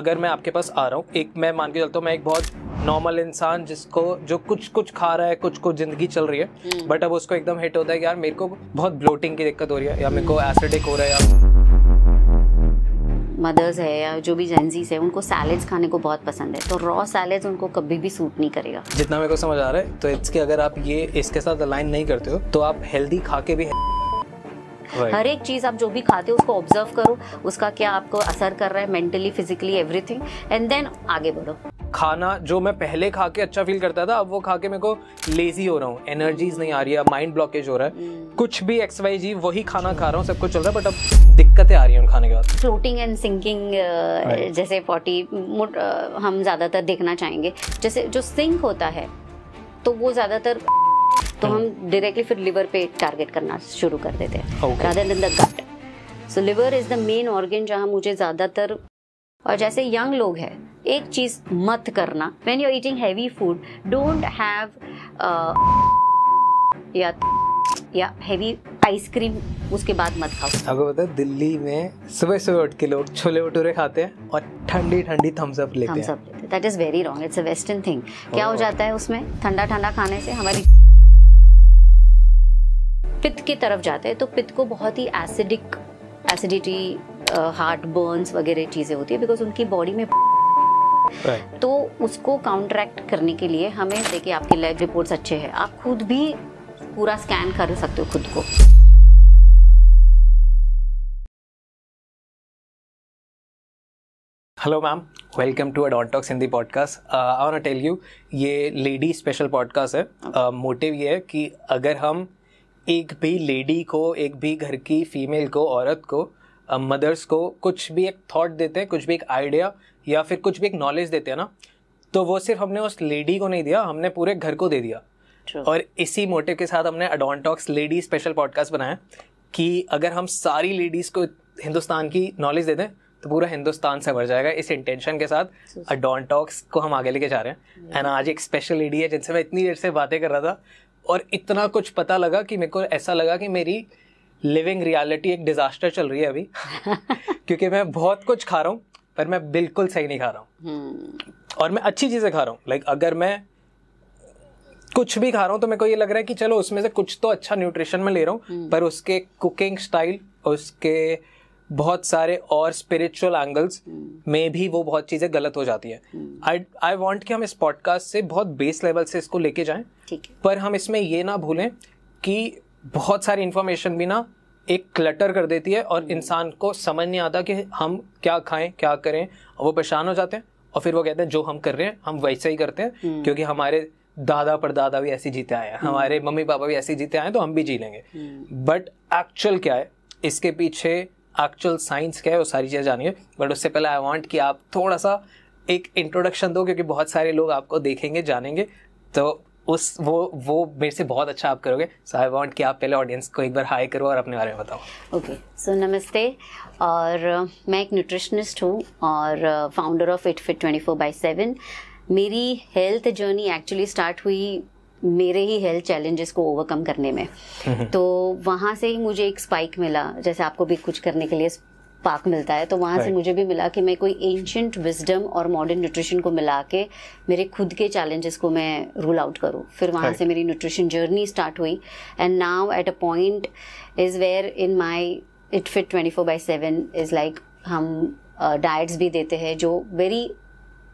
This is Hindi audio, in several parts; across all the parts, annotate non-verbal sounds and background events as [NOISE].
अगर मैं आपके पास आ रहा हूँ एक मैं मान के चलता हूँ मैं एक बहुत नॉर्मल इंसान जिसको जो कुछ कुछ खा रहा है कुछ कुछ जिंदगी चल रही है बट हम्म। अब उसको एकदम हिट होता है कि यार मेरे को बहुत ब्लोटिंग की दिक्कत हो रही है या मेरे को एसिडिक हो रहा है या मदर्स है या जो भी जेंजीज है उनको सैलेड्स खाने को बहुत पसंद है तो रॉ सैलेड्स उनको कभी भी सूट नहीं करेगा जितना मेरे को समझ आ रहा है तो इसके अगर आप ये इसके साथ अलाइन नहीं करते हो तो आप हेल्दी खा के भी हर एक चीज़ आप जो भी खाते हो उसको ऑब्जर्व करो उसका क्या आपको असर कर रहा है mentally physically everything and then आगे बढ़ो खाना जो मैं पहले खा के अच्छा फील करता था अब वो खा के मेरे को लेजी हो रहा हूँ एनर्जीज नहीं आ रही है माइंड ब्लॉकेज हो रहा है हम्म। कुछ भी एक्स वाई जी वही खाना खा रहा हूँ सब कुछ चल रहा है बट अब दिक्कतें आ रही हैं उन खाने के बाद फ्लोटिंग एंड सिंकिंग जैसे पॉटी uh, हम ज़्यादातर देखना चाहेंगे जैसे जो सिंक होता है तो वो ज़्यादातर तो हम्म। हम डायरेक्टली फिर लिवर पे टारगेट करना शुरू कर देते हैं gut so liver is the main organ जहाँ मुझे ज़्यादातर और जैसे यंग लोग हैं एक चीज़ मत करना when you eating heavy food don't have या या हैवी आइसक्रीम उसके बाद मत खाओ आपको पता है दिल्ली में सुबह सुबह उठ के लोग छोले भटूरे खाते हैं और ठंडी ठंडी थम्स अप लेते हैं that is very wrong it's a western thing क्या oh. हो जाता है उसमें ठंडा ठंडा खाने से हमारी पित्त की तरफ जाते हैं तो पित्त को बहुत ही एसिडिक एसिडिटी हार्ट बर्न्स वगैरह चीज़ें होती है बिकॉज उनकी बॉडी में right. तो उसको काउंट्रैक्ट करने के लिए हमें देखिए आपके लैब रिपोर्ट्स अच्छे हैं आप खुद भी पूरा स्कैन कर सकते हो खुद को हेलो मैम वेलकम टू अडॉन्टॉक्स Hindi podcast I want tell you ये लेडी स्पेशल पॉडकास्ट है मोटिव uh, ये है कि अगर हम एक भी लेडी को एक भी घर की फीमेल को औरत को मदर्स को कुछ भी एक थॉट देते हैं कुछ भी एक आइडिया या फिर कुछ भी एक नॉलेज देते हैं ना तो वो सिर्फ हमने उस लेडी को नहीं दिया हमने पूरे घर को दे दिया True. और इसी मोटिव के साथ हमने अडोनटॉक्स लेडी स्पेशल पॉडकास्ट बनाया कि अगर हम सारी लेडीज़ को हिंदुस्तान की नॉलेज दे दें तो पूरा हिंदुस्तान से भर जाएगा इस इंटेंशन के साथ अडोनटॉक्स को हम आगे लेके जा रहे हैं एंड आज एक स्पेशल लेडी है जिनसे मैं इतनी देर से बातें कर रहा था और इतना कुछ पता लगा कि मेरे को ऐसा लगा कि मेरी लिविंग रियलिटी एक डिज़ास्टर चल रही है अभी [LAUGHS] क्योंकि मैं बहुत कुछ खा रहा हूँ पर मैं बिल्कुल सही नहीं खा रहा हूँ hmm. और मैं अच्छी चीज़ें खा रहा हूँ लाइक like, अगर मैं कुछ भी खा रहा हूँ तो मेरे को ये लग रहा है कि चलो उसमें से कुछ तो अच्छा न्यूट्रिशन में ले रहा हूँ hmm. पर उसके कुकिंग स्टाइल उसके बहुत सारे और स्पिरिचुअल एंगल्स hmm. में भी वो बहुत चीज़ें गलत हो जाती है आई आई वॉन्ट कि हम इस पॉडकास्ट से बहुत बेस लेवल से इसको लेके जाए पर हम इसमें ये ना भूलें कि बहुत सारी इंफॉर्मेशन भी ना एक क्लटर कर देती है और hmm. इंसान को समझ नहीं आता कि हम क्या खाएं क्या करें और वो परेशान हो जाते हैं और फिर वो कहते हैं जो हम कर रहे हैं हम वैसे ही करते हैं hmm. क्योंकि हमारे दादा पर दादा भी ऐसे जीते आए हैं हमारे मम्मी पापा भी ऐसे जीते आए हैं तो हम भी जी लेंगे बट एक्चुअल क्या है इसके पीछे एक्चुअल साइंस क्या है वो सारी चीज़ें जानिए बट उससे पहले आई वॉन्ट कि आप थोड़ा सा एक इंट्रोडक्शन दो क्योंकि बहुत सारे लोग आपको देखेंगे जानेंगे तो उस वो वो मेरे से बहुत अच्छा आप करोगे सो आई वॉन्ट कि आप पहले ऑडियंस को एक बार हाई करो और अपने बारे में बताओ ओके सो नमस्ते और uh, मैं एक न्यूट्रिशनिस्ट हूँ और founder of Eat Fit twenty four by seven मेरी हेल्थ जर्नी एक्चुअली स्टार्ट हुई मेरे ही हेल्थ चैलेंजेस को ओवरकम करने में [LAUGHS] तो वहाँ से ही मुझे एक स्पाइक मिला जैसे आपको भी कुछ करने के लिए पार्क मिलता है तो वहाँ से मुझे भी मिला कि मैं कोई एंशंट विजडम और मॉडर्न न्यूट्रिशन को मिला के मेरे खुद के चैलेंजेस को मैं रूल आउट करूँ फिर वहाँ से मेरी न्यूट्रिशन जर्नी स्टार्ट हुई and now at a point is where in my Eat Fit twenty four by seven is like हम डाइट्स uh, भी देते हैं जो वेरी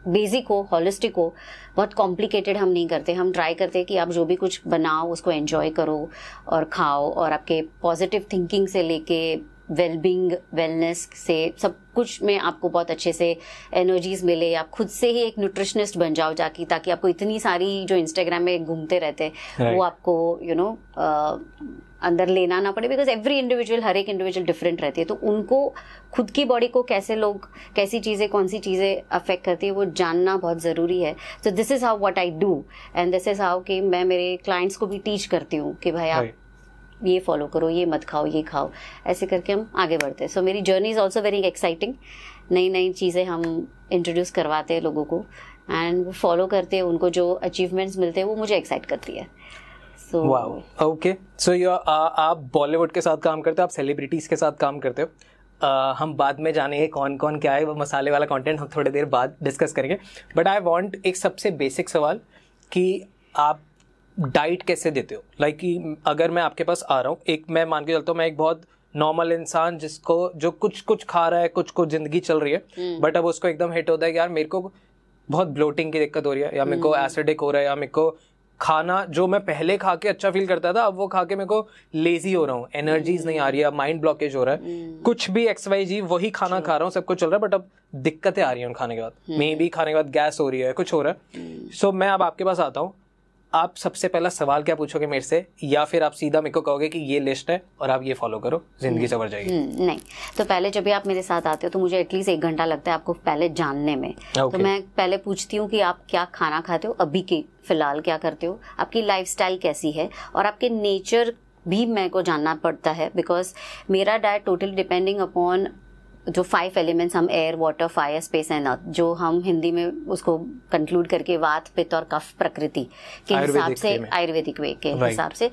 बेसिक हो हॉलिस्टिक हो बहुत कॉम्प्लिकेटेड हम नहीं करते हम ट्राई करते हैं कि आप जो भी कुछ बनाओ उसको एन्जॉय करो और खाओ और आपके पॉजिटिव थिंकिंग से लेके वेलबींग वेलनेस से सब कुछ में आपको बहुत अच्छे से एनर्जीज मिले आप खुद से ही एक न्यूट्रिशनिस्ट बन जाओ जाकि ताकि आपको इतनी सारी जो इंस्टाग्राम में घूमते रहते right. वो आपको you you know know, uh, अंदर लेना ना पड़े बिकॉज एवरी इंडिविजुअल हर एक इंडिविजुअल डिफरेंट रहती है तो उनको खुद की बॉडी को कैसे लोग कैसी चीज़ें कौन सी चीज़ें अफेक्ट करती है वो जानना बहुत ज़रूरी है so this is how what I do and this is how कि मैं मेरे क्लाइंट्स को भी टीच करती हूँ कि भाई आप ये फॉलो करो ये मत खाओ ये खाओ ऐसे करके हम आगे बढ़ते हैं सो मेरी journey is also very exciting नई नई चीज़ें हम इंट्रोड्यूस करवाते हैं लोगों को एंड वो फॉलो करते हैं उनको जो अचीवमेंट्स मिलते हैं वो मुझे एक्साइट करती है सो ओके सो यू आप बॉलीवुड के साथ काम करते हो आप सेलिब्रिटीज़ के साथ काम करते हो uh, हम बाद में जानेंगे कौन कौन क्या है वो मसाले वाला कंटेंट हम थोड़ी देर बाद डिस्कस करेंगे बट आई वांट एक सबसे बेसिक सवाल कि आप डाइट कैसे देते हो लाइक like अगर मैं आपके पास आ रहा हूँ एक मैं मान के चलता हूँ मैं एक बहुत नॉर्मल इंसान जिसको जो कुछ कुछ खा रहा है कुछ कुछ जिंदगी चल रही है बट हम्म। अब उसको एकदम हिट होता है कि यार मेरे को बहुत ब्लोटिंग की दिक्कत हो रही है या मेरे को एसिडिक हम्म। हो रहा है या मेरे को खाना जो मैं पहले खा के अच्छा फील करता था अब वो खा के मेरे को लेजी हो रहा हूँ एनर्जीज नहीं आ रही है माइंड ब्लॉकेज हो रहा है हम्म। कुछ भी एक्स वाई जी वही खाना खा रहा हूँ सब कुछ चल रहा है बट अब दिक्कतें आ रही हैं खाने के बाद मे भी खाने के बाद गैस हो रही है कुछ हो रहा है सो so, मैं अब आपके पास आता हूँ आप सबसे पहला सवाल क्या पूछोगे मेरे से या फिर आप सीधा मेरे को कहोगे कि ये लिस्ट है और आप ये फॉलो करो जिंदगी सवर जाएगी हम्म, हम्म, नहीं तो पहले जब भी आप मेरे साथ आते हो तो मुझे एटलीस्ट एक घंटा लगता है आपको पहले जानने में तो मैं पहले पूछती हूँ कि आप क्या खाना खाते हो अभी के फिलहाल क्या करते हो आपकी लाइफ कैसी है और आपके नेचर भी मेरे को जानना पड़ता है बिकॉज मेरा डाइट टोटली डिपेंडिंग अपॉन जो फाइव एलिमेंट्स हम air water fire space and earth जो हम हिंदी में उसको कंक्लूड करके वात पित्त और कफ प्रकृति के हिसाब से आयुर्वेदिक वे के हिसाब से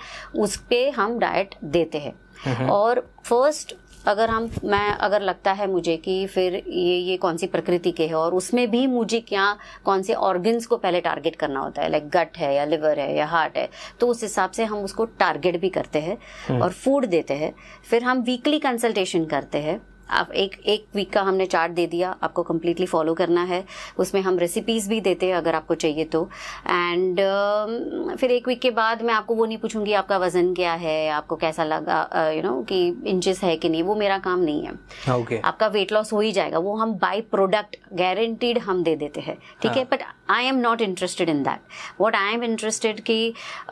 उस पर हम डाइट देते हैं और फर्स्ट अगर हम मैं अगर लगता है मुझे कि फिर ये ये कौन सी प्रकृति के है और उसमें भी मुझे क्या कौन से ऑर्गन्स को पहले टारगेट करना होता है लाइक गट है या लिवर है या हार्ट है तो उस हिसाब से हम उसको टारगेट भी करते हैं हम्म। और फूड देते हैं फिर हम वीकली कंसल्टेशन करते हैं आप एक एक वीक का हमने चार्ट दे दिया आपको कम्प्लीटली फॉलो करना है उसमें हम रेसिपीज़ भी देते हैं अगर आपको चाहिए तो एंड uh, um, फिर एक वीक के बाद मैं आपको वो नहीं पूछूंगी आपका वज़न क्या है आपको कैसा लगा यू uh, नो कि इंचेस है कि नहीं वो मेरा काम नहीं है हाँ, okay. आपका वेट लॉस हो ही जाएगा वो हम बाई प्रोडक्ट गारंटीड हम दे देते हैं ठीक है but I am not interested in that what I am interested कि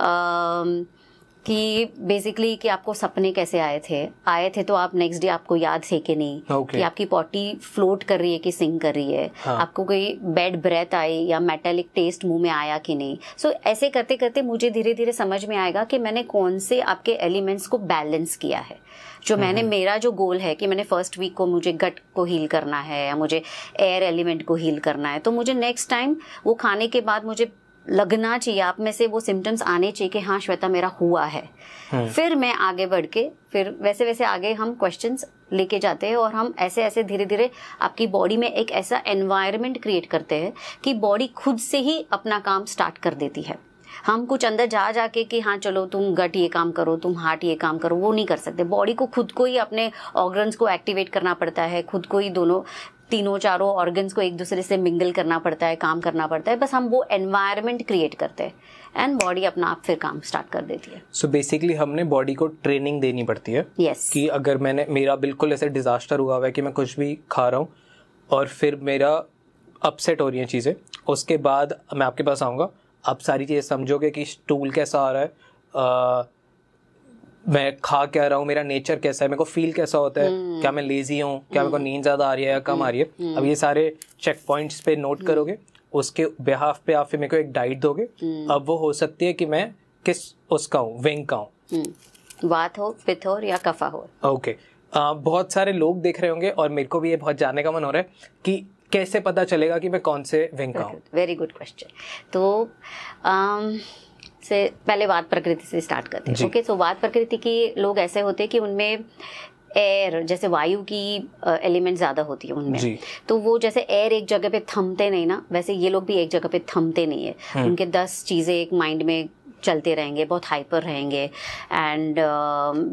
uh, कि बेसिकली कि आपको सपने कैसे आए थे आए थे तो आप नेक्स्ट डे आपको याद थे कि नहीं okay. कि आपकी पॉटी फ्लोट कर रही है कि सिंक कर रही है हाँ. आपको कोई बैड ब्रेथ आई या मेटेलिक टेस्ट मुंह में आया कि नहीं सो so, ऐसे करते करते मुझे धीरे धीरे समझ में आएगा कि मैंने कौन से आपके एलिमेंट्स को बैलेंस किया है जो हम्म, मैंने हम्म. मेरा जो गोल है कि मैंने फर्स्ट वीक को मुझे गट को हील करना है या मुझे एयर एलिमेंट को हील करना है तो मुझे नेक्स्ट टाइम वो खाने के बाद मुझे लगना चाहिए आप में से वो सिम्टम्स आने चाहिए कि हाँ श्वेता मेरा हुआ है हाँ। फिर मैं आगे बढ़ के फिर वैसे वैसे आगे हम क्वेश्चन लेके जाते हैं और हम ऐसे ऐसे धीरे धीरे आपकी बॉडी में एक ऐसा एनवायरमेंट क्रिएट करते हैं कि बॉडी खुद से ही अपना काम स्टार्ट कर देती है हम कुछ अंदर जा जाके कि हाँ चलो तुम गट ये काम करो तुम हार्ट ये काम करो वो नहीं कर सकते बॉडी को खुद को ही अपने ऑर्गन्स को एक्टिवेट करना पड़ता है खुद को ही दोनों तीनों चारों ऑर्गन्स को एक दूसरे से मिंगल करना पड़ता है काम करना पड़ता है बस हम वो एनवायरमेंट क्रिएट करते हैं एंड बॉडी अपना आप फिर काम स्टार्ट कर देती है सो so बेसिकली हमने बॉडी को ट्रेनिंग देनी पड़ती है yes. कि अगर मैंने मेरा बिल्कुल ऐसे डिजास्टर हुआ हुआ है कि मैं कुछ भी खा रहा हूँ और फिर मेरा अपसेट हो रही है चीज़ें उसके बाद मैं आपके पास आऊँगा आप सारी चीज़ें समझोगे कि स्टूल कैसा आ रहा है मैं खा क्या रहा हूँ मेरा नेचर कैसा है मेरे को फील कैसा होता है हम्म। क्या मैं लेजी हूँ क्या मेरे को नींद हम्म। ज़्यादा आ रही है या कम आ रही है हम्म। अब ये सारे चेक पॉइंट पे नोट करोगे उसके बिहाफ पे आप फिर मेरे को एक डाइट दोगे अब वो हो सकती है कि मैं किस उसका हूँ विंग का हूँ वात हो पिथ हो या कफा हो ओके आ, बहुत सारे लोग देख रहे होंगे और मेरे को भी ये बहुत जानने का मन हो रहा है कि कैसे पता चलेगा कि मैं कौन से विंग का हूँ वेरी गुड क्वेश्चन तो आ, um, से पहले वाद प्रकृति से स्टार्ट करते हैं ओके सो वाद प्रकृति के लोग ऐसे होते हैं कि उनमें एयर जैसे वायु की एलिमेंट ज़्यादा होती है उनमें तो वो जैसे एयर एक जगह पे थमते नहीं ना वैसे ये लोग भी एक जगह पे थमते नहीं है हम्म। उनके दस चीज़ें एक माइंड में चलते रहेंगे बहुत हाइपर रहेंगे एंड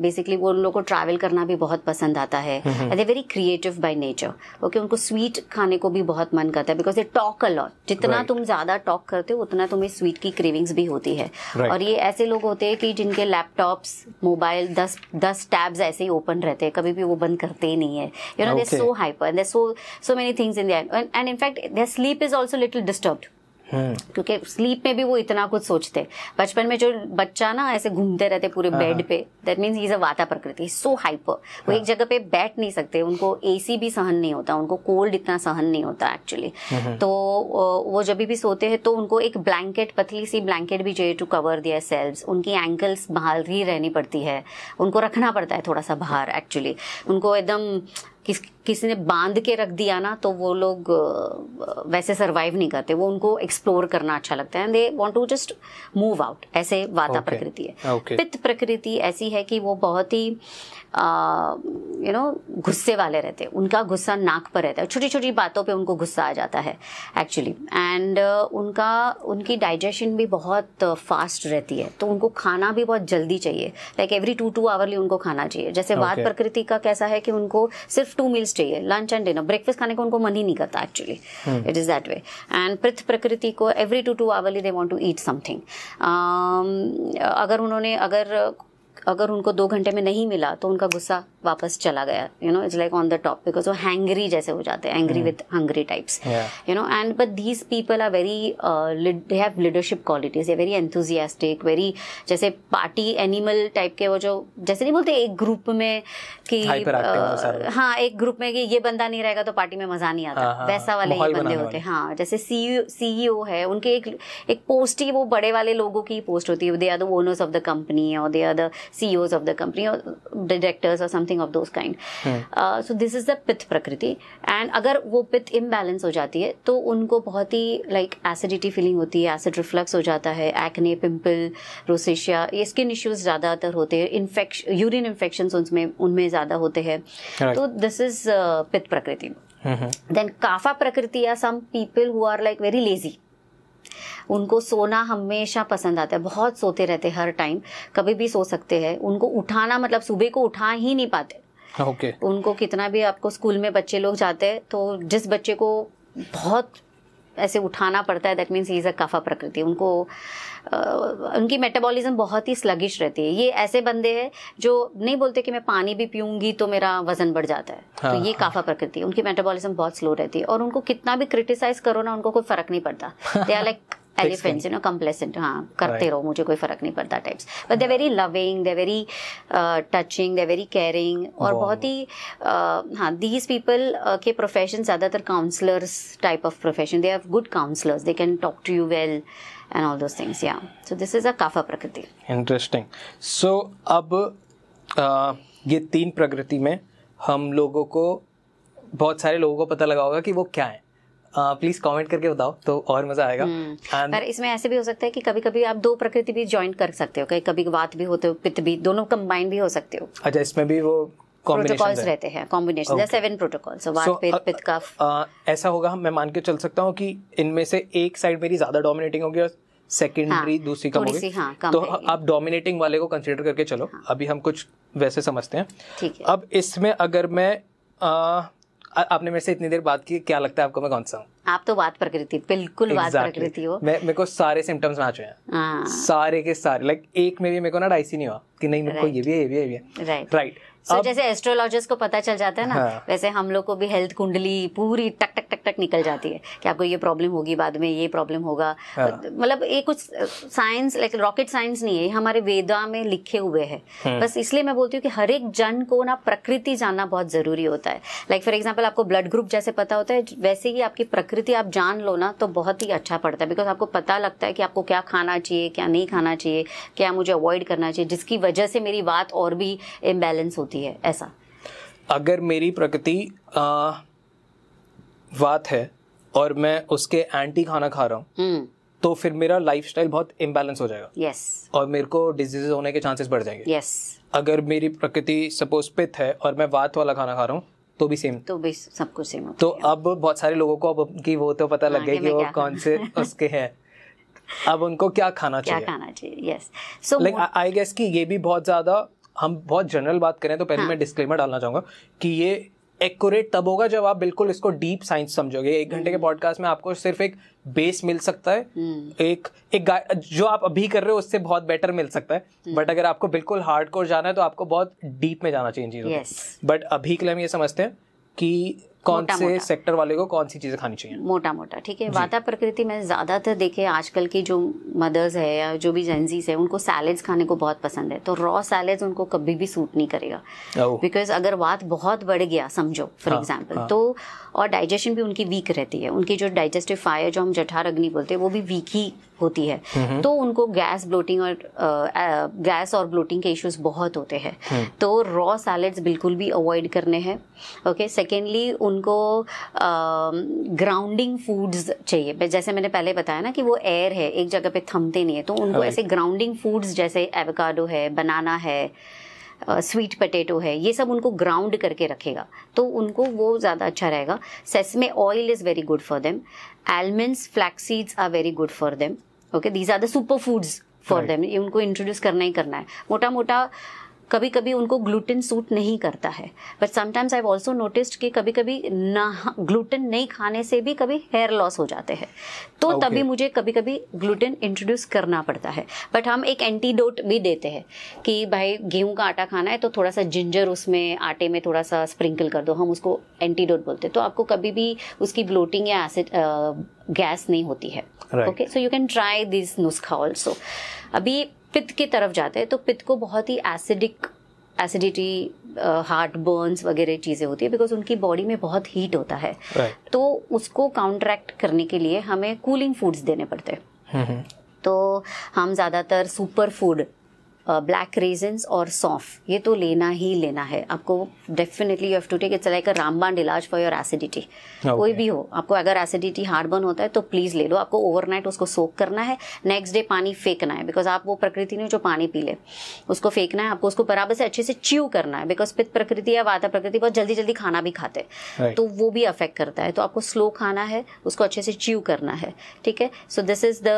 बेसिकली uh, वो लोग को ट्रैवल करना भी बहुत पसंद आता है and they very creative by nature okay उनको स्वीट खाने को भी बहुत मन करता है बिकॉज दे टॉक अलॉट जितना right. तुम ज़्यादा टॉक करते हो उतना तुम्हें स्वीट की क्रेविंग्स भी होती है right. और ये ऐसे लोग होते हैं कि जिनके लैपटॉप्स मोबाइल दस दस टैब्स ऐसे ही ओपन रहते हैं कभी भी वो बंद करते ही नहीं है you know they so hyper they so so many things in and in fact their sleep is also little disturbed हाँ। क्योंकि स्लीप में भी वो इतना कुछ सोचते बचपन में जो बच्चा ना ऐसे घूमते रहते पूरे बेड हाँ, हाँ। पे दैट मीन्स इज अ वाता प्रकृति सो हाइपर वो एक जगह पे बैठ नहीं सकते उनको एसी भी सहन नहीं होता उनको कोल्ड इतना सहन नहीं होता एक्चुअली तो वो जब भी सोते हैं तो उनको एक ब्लैंकेट पतली सी ब्लैंकेट भी चाहिए टू कवर दिया सेल्व उनकी एंकल्स बाहर ही रहनी पड़ती है उनको रखना पड़ता है थोड़ा सा बाहर एक्चुअली उनको एकदम किस किसी ने बांध के रख दिया ना तो वो लोग वैसे सरवाइव नहीं करते वो उनको एक्सप्लोर करना अच्छा लगता है they want to just move out ऐसे वाता okay. प्रकृति है okay. पित्त प्रकृति ऐसी है कि वो बहुत ही यू नो गुस्से वाले रहते हैं उनका गुस्सा नाक पर रहता है छोटी छोटी बातों पे उनको गुस्सा आ जाता है एक्चुअली एंड uh, उनका उनकी डाइजेशन भी बहुत फास्ट रहती है तो उनको खाना भी बहुत जल्दी चाहिए like every two two hourly उनको खाना चाहिए जैसे okay. वात प्रकृति का कैसा है कि उनको सिर्फ सिर्फ टू मील्स चाहिए लंच एंड डिनर ब्रेकफास्ट खाने का उनको मन ही नहीं करता actually it is that way and पृथ प्रकृति को every two two hourly they want to eat something अगर उन्होंने अगर अगर उनको दो घंटे में नहीं मिला तो उनका गुस्सा वापस चला गया you know it's like on the top because वो हैंगरी जैसे हो जाते हैं angry with hungry types you know and but these people are very they have leadership qualities they very enthusiastic very जैसे पार्टी एनिमल टाइप के वो जो जैसे नहीं बोलते एक ग्रुप में कि uh, हाँ एक ग्रुप में कि ये बंदा नहीं रहेगा तो पार्टी में मजा नहीं आता हाँ, हाँ, वैसा हाँ, वाले ये बंदे होते हैं हाँ जैसे सीईओ e e है उनके एक एक पोस्ट ही वो बड़े वाले लोगों की पोस्ट होती है they are the owners of the company और they are the CEOs of the company or directors or something of those kind. So this is the pitta prakriti and अगर वो पित्त इम्बैलेंस हो जाती है तो उनको बहुत ही लाइक एसिडिटी फीलिंग होती है एसिड रिफ्लक्स हो जाता है एक्ने पिम्पल रोसेशिया ये स्किन इश्यूज ज़्यादातर होते हैं इन्फेक्श यूरिन इन्फेक्शन उनमें उनमें ज़्यादा होते हैं तो दिस इज पित्त प्रकृति देन काफा प्रकृति या some people who are like very lazy उनको सोना हमेशा पसंद आता है बहुत सोते रहते हर टाइम कभी भी सो सकते हैं उनको उठाना मतलब सुबह को उठा ही नहीं पाते okay. उनको कितना भी आपको स्कूल में बच्चे लोग जाते हैं तो जिस बच्चे को बहुत ऐसे उठाना पड़ता है that means is a kapha prakriti उनको आ, उनकी मेटाबॉलिज्म बहुत ही स्लगिश रहती है ये ऐसे बंदे हैं जो नहीं बोलते कि मैं पानी भी पीऊँगी तो मेरा वज़न बढ़ जाता है तो हाँ, तो ये हाँ. काफ़ा प्रकृति उनकी मेटाबॉलिज्म बहुत स्लो रहती है और उनको कितना भी क्रिटिसाइज़ करो ना उनको कोई फ़र्क नहीं पड़ता they are like elephants you know complacent हाँ करते रहो मुझे कोई फर्क नहीं पड़ता types but they very loving they very touching they very caring और बहुत ही uh, हाँ दीज पीपल uh, के प्रोफेशन ज़्यादातर counsellors type of profession they have good counsellors they can talk to you well and all those things या सो दिस इज़ अ काफ़ा प्रकृति इंटरेस्टिंग सो अब uh, ये तीन प्रकृति में हम लोगों को बहुत सारे लोगों को पता लगा होगा कि वो क्या है प्लीज uh, कमेंट करके बताओ तो और मजा आएगा हम्म. And पर इसमें ऐसे भी हो सकता है कि कभी कभी आप दो प्रकृति भी ज्वाइन कर सकते हो कभी वात भी होते हो पित्त भी दोनों कंबाइन भी हो सकते हो अच्छा इसमें भी वो प्रोटोकॉल्स रहते हैं combination okay. Seven protocols so, uh, कफ uh, ऐसा होगा मैं मान के चल सकता हूँ कि इनमें से एक साइड मेरी ज्यादा डोमिनेटिंग होगी और सेकेंडरी हाँ, दूसरी कम होगी हाँ, तो आप डोमिनेटिंग वाले को कंसिडर करके चलो हाँ, अभी हम कुछ वैसे समझते हैं ठीक है अब इसमें अगर मैं आपने मेरे से इतनी देर बात की क्या लगता है आपको मैं कौन सा हूँ आप तो बात प्रकृति बिल्कुल exactly. बात प्रकृति हो मैं मेरे को सारे सिम्टम्स मैच चुके हैं सारे के सारे लाइक एक में भी मेरे को ना डाइसी नहीं हुआ कि नहीं मेरे को ये भी है ये भी है ये भी है राइट राइट सो so, जैसे एस्ट्रोलॉजर्स को पता चल जाता है ना हाँ. वैसे हम लोग को भी हेल्थ कुंडली पूरी टक टक टक टक निकल जाती है कि आपको ये प्रॉब्लम होगी बाद में ये प्रॉब्लम होगा हाँ. मतलब ये कुछ साइंस लाइक रॉकेट साइंस नहीं है हमारे वेदा में लिखे हुए है हाँ। बस इसलिए मैं बोलती हूँ कि हर एक जन को ना प्रकृति जानना बहुत जरूरी होता है लाइक फॉर एग्जाम्पल आपको ब्लड ग्रुप जैसे पता होता है वैसे ही आपकी प्रकृति आप जान लो ना तो बहुत ही अच्छा पड़ता है बिकॉज आपको पता लगता है कि आपको क्या खाना चाहिए क्या नहीं खाना चाहिए क्या मुझे अवॉइड करना चाहिए जिसकी वजह से मेरी बात और भी इम्बेलेंस होती होती है ऐसा अगर मेरी प्रकृति बात है और मैं उसके एंटी खाना खा रहा हूँ हम्म। तो फिर मेरा लाइफ बहुत इम्बेलेंस हो जाएगा यस yes. और मेरे को डिजीजे होने के चांसेस बढ़ जाएंगे यस yes. अगर मेरी प्रकृति सपोज पित है और मैं वात वाला खाना खा रहा हूँ तो भी सेम तो भी सब कुछ सेम तो अब बहुत सारे लोगों को अब की वो तो पता लग गया कि वो कौन से [LAUGHS] उसके हैं अब उनको क्या खाना क्या चाहिए क्या खाना चाहिए yes so like I guess कि ये भी बहुत ज्यादा हम बहुत जनरल बात करें तो पहले हाँ. मैं डिस्क्लेमर डालना चाहूंगा कि ये एक्यूरेट तब होगा जब आप बिल्कुल इसको डीप साइंस समझोगे एक घंटे के पॉडकास्ट हम्म। में आपको सिर्फ एक बेस मिल सकता है हम्म। एक एक जो आप अभी कर रहे हो उससे बहुत बेटर मिल सकता है बट हम्म। अगर आपको बिल्कुल हार्ड कोर जाना है तो आपको बहुत डीप में जाना चाहिए चीज़ों बट अभी के लिए हम ये समझते हैं कि कौन से सेक्टर वाले को कौन सी चीज़ें खानी चाहिए मोटा मोटा ठीक है वाता प्रकृति में ज़्यादातर देखे आजकल की जो मदर्स है या जो भी जेंजीज है उनको सैलेड खाने को बहुत पसंद है तो रॉ सैलेड उनको कभी भी सूट नहीं करेगा बिकॉज अगर वात बहुत बढ़ गया समझो फॉर एग्जाम्पल हाँ, हाँ। तो और डाइजेशन भी उनकी वीक रहती है उनकी जो डाइजेस्टिव फायर जो हम जठार अग्नि बोलते हैं वो भी वीक ही होती है तो उनको गैस ब्लोटिंग और गैस और ब्लोटिंग के इश्यूज बहुत होते हैं हम्म। तो रॉ सैलेड्स बिल्कुल भी अवॉइड करने हैं ओके सेकेंडली उन उनको ग्राउंडिंग फूड्स चाहिए जैसे मैंने पहले बताया ना कि वो एयर है एक जगह पे थमते नहीं है तो उनको ऐसे ग्राउंडिंग फूड्स जैसे एवोकाडो है बनाना है स्वीट uh, पटेटो है ये सब उनको ग्राउंड करके रखेगा तो उनको वो ज़्यादा अच्छा रहेगा sesame oil is very good for them almonds flaxseeds are very good for them okay these are the super foods for them ये उनको इंट्रोड्यूस करना ही करना है मोटा मोटा कभी कभी उनको ग्लूटेन सूट नहीं करता है but sometimes I also noticed कि कभी कभी ना ग्लूटेन नहीं खाने से भी कभी हेयर लॉस हो जाते हैं तो okay. तभी मुझे कभी कभी ग्लूटेन इंट्रोड्यूस करना पड़ता है बट हम एक एंटीडोट भी देते हैं कि भाई गेहूं का आटा खाना है तो थोड़ा सा जिंजर उसमें आटे में थोड़ा सा स्प्रिंकल कर दो हम उसको एंटीडोट बोलते हैं तो आपको कभी भी उसकी ब्लोटिंग या एसिड गैस नहीं होती है okay so you can try this नुस्खा ऑल्सो अभी पित्त की तरफ जाते हैं तो पित्त को बहुत ही एसिडिक एसिडिटी हार्ट बर्न्स वगैरह चीज़ें होती है बिकॉज उनकी बॉडी में बहुत हीट होता है right. तो उसको काउंट्रैक्ट करने के लिए हमें कूलिंग फूड्स देने पड़ते हैं हम्म, हम्म। तो हम ज़्यादातर सुपर फूड ब्लैक रेजेंस और सौंफ ये तो लेना ही लेना है आपको definitely you have to take it's like a रामबाण इलाज फॉर योर एसिडिटी कोई भी हो आपको अगर एसिडिटी हार्ड बर्न होता है तो प्लीज़ ले लो आपको ओवरनाइट उसको सोक करना है नेक्स्ट डे पानी फेंकना है बिकॉज आप वो प्रकृति ने जो पानी पी ले उसको फेंकना है आपको उसको बराबर से अच्छे से च्यू करना है बिकॉज पित्त प्रकृति या वाता प्रकृति बहुत जल्दी जल्दी खाना भी खाते हैं तो वो भी अफेक्ट करता है तो आपको स्लो खाना है उसको अच्छे से च्यू करना है ठीक है so this is the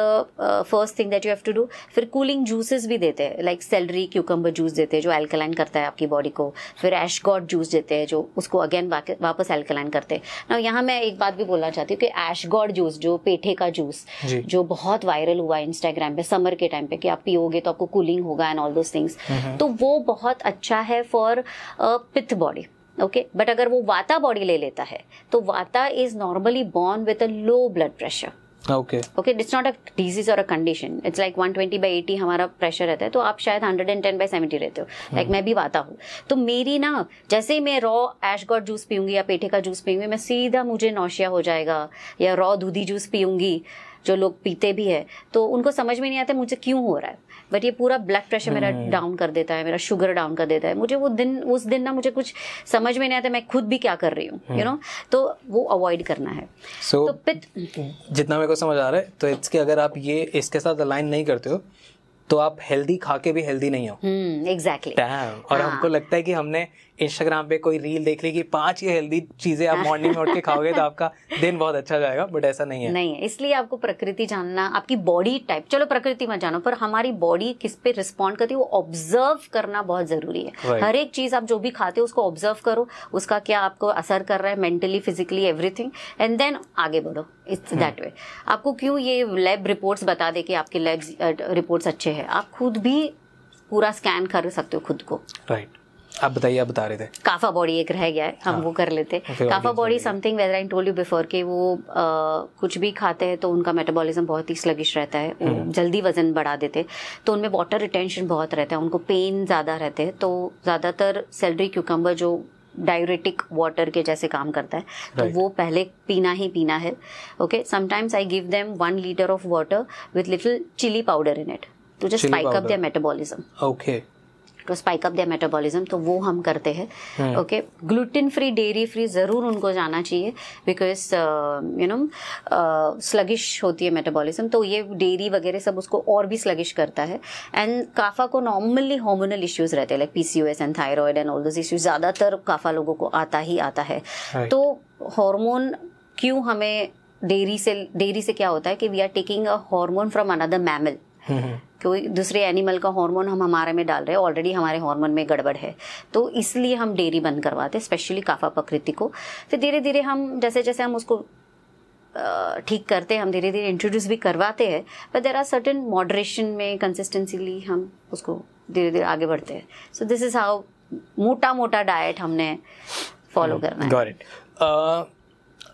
first thing that you have to do फिर कूलिंग जूसेस भी देते हैं like like celery cucumber juice देते हैं जो एल्कलाइन करता है आपकी बॉडी को फिर एशगॉड जूस देते हैं जो उसको अगेन वापस एल्कलाइन करते हैं ना यहाँ मैं एक बात भी बोलना चाहती हूँ कि एशगॉड जूस जो पेठे का जूस जो बहुत वायरल हुआ है इंस्टाग्राम पे समर के टाइम पे कि आप पियोगे तो आपको कूलिंग होगा एंड ऑल दोज थिंग्स तो वो बहुत अच्छा है for pitta body okay but अगर वो वाता बॉडी ले लेता है तो vata is normally born with a low blood pressure okay okay it's not a disease और a condition it's like 120 by 80 हमारा प्रेशर रहता है तो आप शायद 110 बाई 70 रहते हो लाइक hmm. like मैं भी वाता हूँ तो मेरी ना जैसे मैं रॉ एश जूस पीऊंगी या पेठे का जूस पीऊंगी मैं सीधा मुझे नौशिया हो जाएगा या रॉ दूधी जूस पीऊंगी जो लोग पीते भी है तो उनको समझ में नहीं आता मुझे क्यों हो रहा है बट ये पूरा ब्लड प्रेशर मेरा डाउन hmm. कर देता है मेरा शुगर डाउन कर देता है मुझे वो दिन उस दिन ना मुझे कुछ समझ में नहीं आता मैं खुद भी क्या कर रही हूँ यू नो hmm. तो वो अवॉइड करना है so, तो पित जितना मेरे को समझ आ रहा है तो इसके अगर आप ये इसके साथ अलाइन नहीं करते हो तो आप हेल्दी खा के भी हेल्दी नहीं हो एग्जैक्टली hmm, exactly. और हाँ. हमको लगता है कि हमने इंस्टाग्राम पे कोई रील देख ली कि पांच ये हेल्दी चीजें आप मॉर्निंग में उठ के खाओगे तो आपका [LAUGHS] दिन बहुत अच्छा जाएगा बट ऐसा नहीं है नहीं है इसलिए आपको प्रकृति जानना आपकी बॉडी टाइप चलो प्रकृति में जानो पर हमारी बॉडी किस पे रिस्पॉन्ड करती है वो ऑब्जर्व करना बहुत जरूरी है हर एक चीज आप जो भी खाते हो उसको ऑब्जर्व करो उसका क्या आपको असर कर रहा है mentally physically everything and then आगे बढ़ो इट्स दैट वे आपको क्यों ये लैब रिपोर्ट्स बता दे कि आपके लैब रिपोर्ट्स अच्छे हैं आप खुद भी पूरा स्कैन कर सकते हो खुद को राइट right. आप बताइए आप बता रहे थे काफा बॉडी एक रह गया है हम हाँ, वो कर लेते okay, kapha body something weather I told you before कि वो आ, कुछ भी खाते हैं तो उनका मेटाबॉलिज्म बहुत ही स्लगिश रहता है हम्म। जल्दी वजन बढ़ा देते तो उनमें वाटर रिटेंशन बहुत रहता है उनको पेन ज़्यादा रहते हैं तो ज़्यादातर सेलरी क्यूकम्बर जो डायरेटिक वाटर के जैसे काम करता है तो right. तो वो पहले पीना ही पीना है okay sometimes I give them one litre of water with little chilli powder in it to just spike up their metabolism okay to spike up their metabolism तो वो हम करते हैं okay gluten free dairy free ज़रूर उनको जाना चाहिए बिकॉज यू नो स्लगिश होती है मेटाबॉलिज्म तो ये डेयरी वगैरह सब उसको और भी स्लगिश करता है एंड काफ़ा को नॉर्मली हॉर्मोनल इश्यूज़ रहते हैं like PCOS and thyroid and all this issues ज़्यादातर काफ़ा लोगों को आता ही आता है right. तो हॉर्मोन क्यों हमें डेयरी से डेयरी से क्या होता है कि we are taking a hormone from another mammal हम्म। क्योंकि दूसरे एनिमल का हार्मोन हम हमारे में डाल रहे हैं ऑलरेडी हमारे हार्मोन में गड़बड़ है तो इसलिए हम डेयरी बंद करवाते हैं स्पेशली काफा प्रकृति को फिर धीरे धीरे हम जैसे जैसे हम उसको ठीक करते हैं हम धीरे धीरे इंट्रोड्यूस भी करवाते हैं पर देर आर सर्टन मॉडरेशन में कंसिस्टेंसीली हम उसको धीरे धीरे आगे बढ़ते हैं सो दिस इज़ हाउ मोटा मोटा डाइट हमने फॉलो हम्म। करना है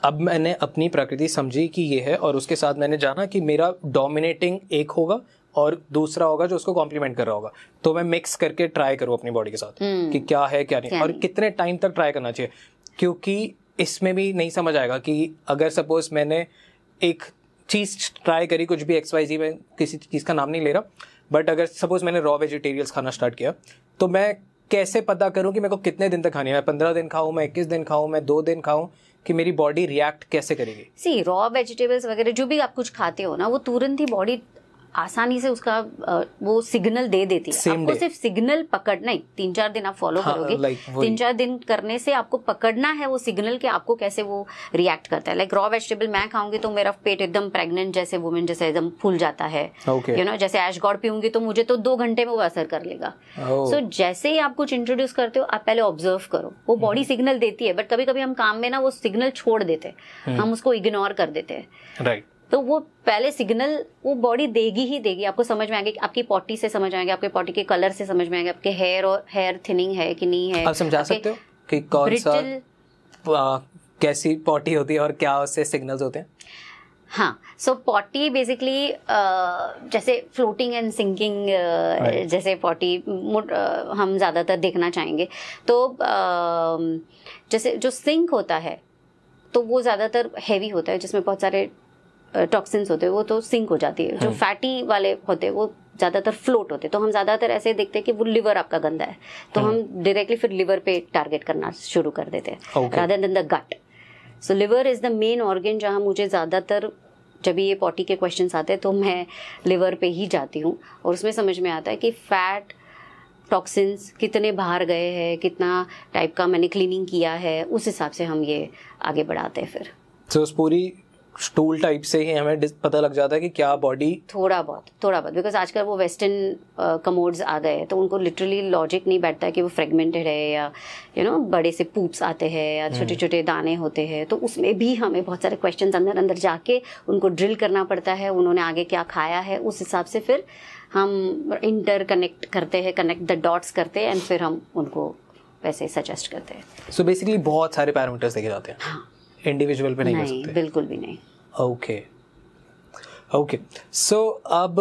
अब मैंने अपनी प्रकृति समझी कि ये है और उसके साथ मैंने जाना कि मेरा डोमिनेटिंग एक होगा और दूसरा होगा जो उसको कॉम्प्लीमेंट कर रहा होगा तो मैं मिक्स करके ट्राई करूँ अपनी बॉडी के साथ हम्म। कि क्या है क्या नहीं और कितने टाइम तक ट्राई करना चाहिए क्योंकि इसमें भी नहीं समझ आएगा कि अगर सपोज मैंने एक चीज़ ट्राई करी कुछ भी एक्स वाई जी में किसी चीज़ का नाम नहीं ले रहा बट अगर सपोज मैंने रॉ वेजिटेरियल्स खाना स्टार्ट किया तो मैं कैसे पता करूँ कि मेरे को कितने दिन तक खानी है मैं पंद्रह दिन खाऊं मैं इक्कीस दिन खाऊं मैं दो दिन खाऊँ कि मेरी बॉडी रिएक्ट कैसे करेगी सी रॉ वेजिटेबल्स वगैरह जो भी आप कुछ खाते हो ना वो तुरंत ही बॉडी आसानी से उसका वो सिग्नल दे देती है आपको सिर्फ सिग्नल पकड़ना ही तीन चार दिन आप फॉलो हाँ, करोगे तीन चार दिन करने से आपको पकड़ना है वो सिग्नल के आपको कैसे वो रिएक्ट करता है लाइक रॉ वेजिटेबल मैं खाऊंगी तो मेरा पेट एकदम प्रेग्नेंट जैसे वुमेन जैसे एकदम फूल जाता है you okay. Know you know, जैसे एश गॉड पीऊंगी तो मुझे तो दो घंटे में वो असर कर लेगा सो oh. so, जैसे ही आप कुछ इंट्रोड्यूस करते हो आप पहले ऑब्जर्व करो वो बॉडी mm-hmm। सिग्नल देती है बट कभी कभी हम काम में ना वो सिग्नल छोड़ देते हैं hmm। हम उसको इग्नोर कर देते हैं राइट तो वो पहले सिग्नल वो बॉडी देगी ही देगी आपको समझ में आएंगे आपकी पॉटी से समझ आएंगे आपके पॉटी के कलर से समझ में आएंगे आपके हेयर और हेयर थिनिंग है कि नहीं है आप समझा सकते हो कि कौन सा कैसी पॉटी होती है और क्या उससे सिग्नल्स होते हैं हाँ सो पॉटी बेसिकली जैसे फ्लोटिंग एंड सिंकिंग जैसे पॉटी uh, हम ज़्यादातर देखना चाहेंगे तो uh, जैसे जो सिंक होता है तो वो ज़्यादातर हैवी होता है जिसमें बहुत सारे टॉक्सिन्स होते हैं वो तो सिंक हो जाती है जो फैटी हाँ। वाले होते हैं वो ज़्यादातर फ्लोट होते तो हम ज़्यादातर ऐसे देखते हैं कि वो लिवर आपका गंदा है तो हाँ। हम डायरेक्टली फिर लिवर पे टारगेट करना शुरू कर देते हैं rather than the gut so liver is the main organ जहाँ मुझे ज़्यादातर जब ये पॉटी के क्वेश्चन आते हैं तो मैं लिवर पे ही जाती हूँ और उसमें समझ में आता है कि फैट टॉक्सिन्स कितने बाहर गए हैं कितना टाइप का मैंने क्लीनिंग किया है उस हिसाब से हम ये आगे बढ़ाते हैं फिर तो so, उस पूरी स्टूल टाइप से ही हमें पता लग जाता है कि क्या बॉडी थोड़ा बहुत थोड़ा बहुत बिकॉज आजकल वो वेस्टर्न कमोड्स आ गए तो उनको लिटरली लॉजिक नहीं बैठता है कि वो फ्रेगमेंटेड है या यू नो बड़े से पूप्स आते हैं या हम्म। छोटे छोटे दाने होते हैं तो उसमें भी हमें बहुत सारे क्वेश्चन अंदर अंदर जाके उनको ड्रिल करना पड़ता है उन्होंने आगे क्या खाया है उस हिसाब से फिर हम इंटर कनेक्ट करते हैं कनेक्ट द डॉट्स करते हैं एंड फिर हम उनको वैसे सजेस्ट करते हैं सो बेसिकली बहुत सारे पैरामीटर्स देखे जाते हैं हाँ इंडिविजुअल पे नहीं, नहीं कर सकते बिल्कुल भी नहीं ओके ओके सो अब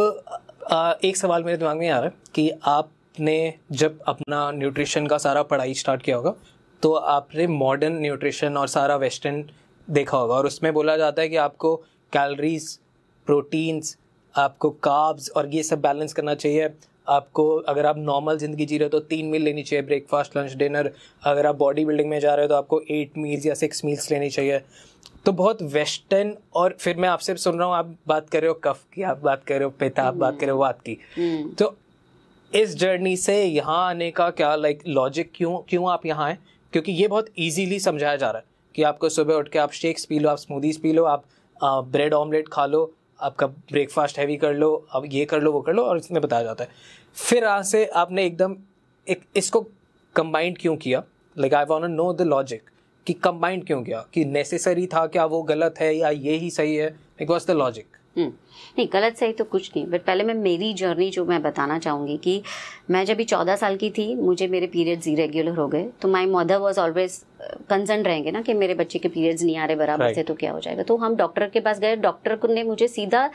आ, एक सवाल मेरे दिमाग में आ रहा है कि आपने जब अपना न्यूट्रिशन का सारा पढ़ाई स्टार्ट किया होगा तो आपने मॉडर्न न्यूट्रिशन और सारा वेस्टर्न देखा होगा और उसमें बोला जाता है कि आपको कैलरीज प्रोटीन्स आपको काब्स और ये सब बैलेंस करना चाहिए आपको अगर आप नॉर्मल ज़िंदगी जी रहे हो तो तीन मील लेनी चाहिए ब्रेकफास्ट लंच डिनर अगर आप बॉडी बिल्डिंग में जा रहे हो तो आपको एट मील्स या सिक्स मील्स लेनी चाहिए तो बहुत वेस्टर्न और फिर मैं आपसे सुन रहा हूँ आप बात कर रहे हो कफ की आप बात कर रहे हो पिता आप बात कर रहे हो बात की हम्म। तो इस जर्नी से यहाँ आने का क्या लाइक लॉजिक क्यों क्यों आप यहाँ हैं क्योंकि ये बहुत ईजीली समझाया जा रहा है कि आपको सुबह उठ के आप शेक्स पी लो आप स्मूदीज पी लो आप ब्रेड ऑमलेट खा लो आपका ब्रेकफास्ट हैवी कर लो अब ये कर लो वो कर लो और इसमें बताया जाता है फिर यहाँ से आपने एकदम एक इसको कंबाइंड क्यों किया like I want know the logic कि कंबाइंड क्यों किया कि नेसेसरी था क्या वो गलत है या ये ही सही है इट वॉज द लॉजिक नहीं गलत सही तो कुछ नहीं बट पहले मैं मेरी जर्नी जो मैं बताना चाहूँगी कि मैं जब भी चौदह साल की थी मुझे मेरे पीरियड्स इरेगुलर हो गए तो my mother was always concern रहेंगे ना कि मेरे बच्चे के पीरियड्स नहीं आ रहे बराबर right. से तो क्या हो जाएगा तो हम डॉक्टर के पास गए डॉक्टर ने मुझे सीधा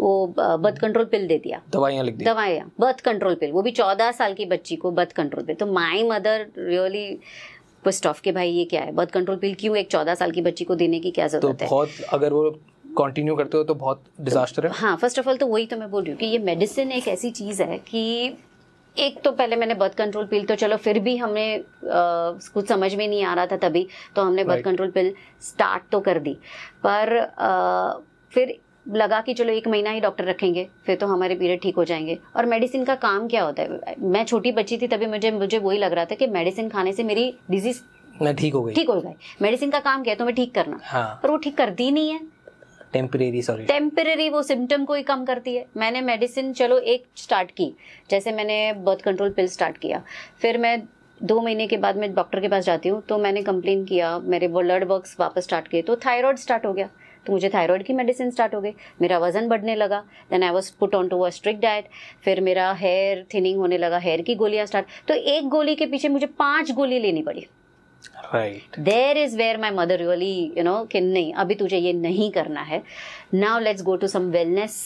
वो बर्थ कंट्रोल पिल दे दिया दवाइयाँ लिख दवाइयाँ बर्थ कंट्रोल पिल वो भी चौदह साल की बच्ची को बर्थ कंट्रोल पिल तो माई मदर रियली ऑफ के भाई ये क्या है बर्थ कंट्रोल पिल क्यों एक चौदह साल की बच्ची को देने की क्या तो जरूरत तो है बहुत अगर वो कंटिन्यू करते हो तो बहुत डिजास्टर है तो हाँ फर्स्ट ऑफ ऑल तो वही तो मैं बोल रही हूँ कि ये मेडिसिन एक ऐसी चीज़ है कि एक तो पहले मैंने बर्थ कंट्रोल पिल तो चलो फिर भी हमें आ, कुछ समझ में नहीं आ रहा था तभी तो हमने बर्थ कंट्रोल पिल स्टार्ट तो कर दी पर आ, फिर लगा कि चलो एक महीना ही डॉक्टर रखेंगे फिर तो हमारे पीरियड ठीक हो जाएंगे और मेडिसिन का काम क्या होता है मैं छोटी बच्ची थी तभी मुझे मुझे वही लग रहा था कि मेडिसिन खाने से मेरी डिजीज मैं ठीक हो गई ठीक हो गई मेडिसिन का काम क्या है तुम्हें तो ठीक करना हाँ। पर वो ठीक करती नहीं है टेम्परेरी सॉरी टेम्परेरी वो सिम्टम को ही कम करती है मैंने मेडिसिन चलो एक स्टार्ट की जैसे मैंने बर्थ कंट्रोल पिल स्टार्ट किया फिर मैं दो महीने के बाद मैं डॉक्टर के पास जाती हूँ तो मैंने कंप्लेन किया मेरे ब्लड वर्क वापस स्टार्ट किए तो थायराइड स्टार्ट हो गया तो मुझे थायराइड की मेडिसिन स्टार्ट हो गई मेरा वजन बढ़ने लगा then I was put on to a strict diet फिर मेरा हेयर थिनिंग होने लगा हेयर की गोलियाँ स्टार्ट तो एक गोली के पीछे मुझे पाँच गोली लेनी पड़ी there is where my mother really you know कि नहीं अभी तुझे ये नहीं करना है now let's go to some wellness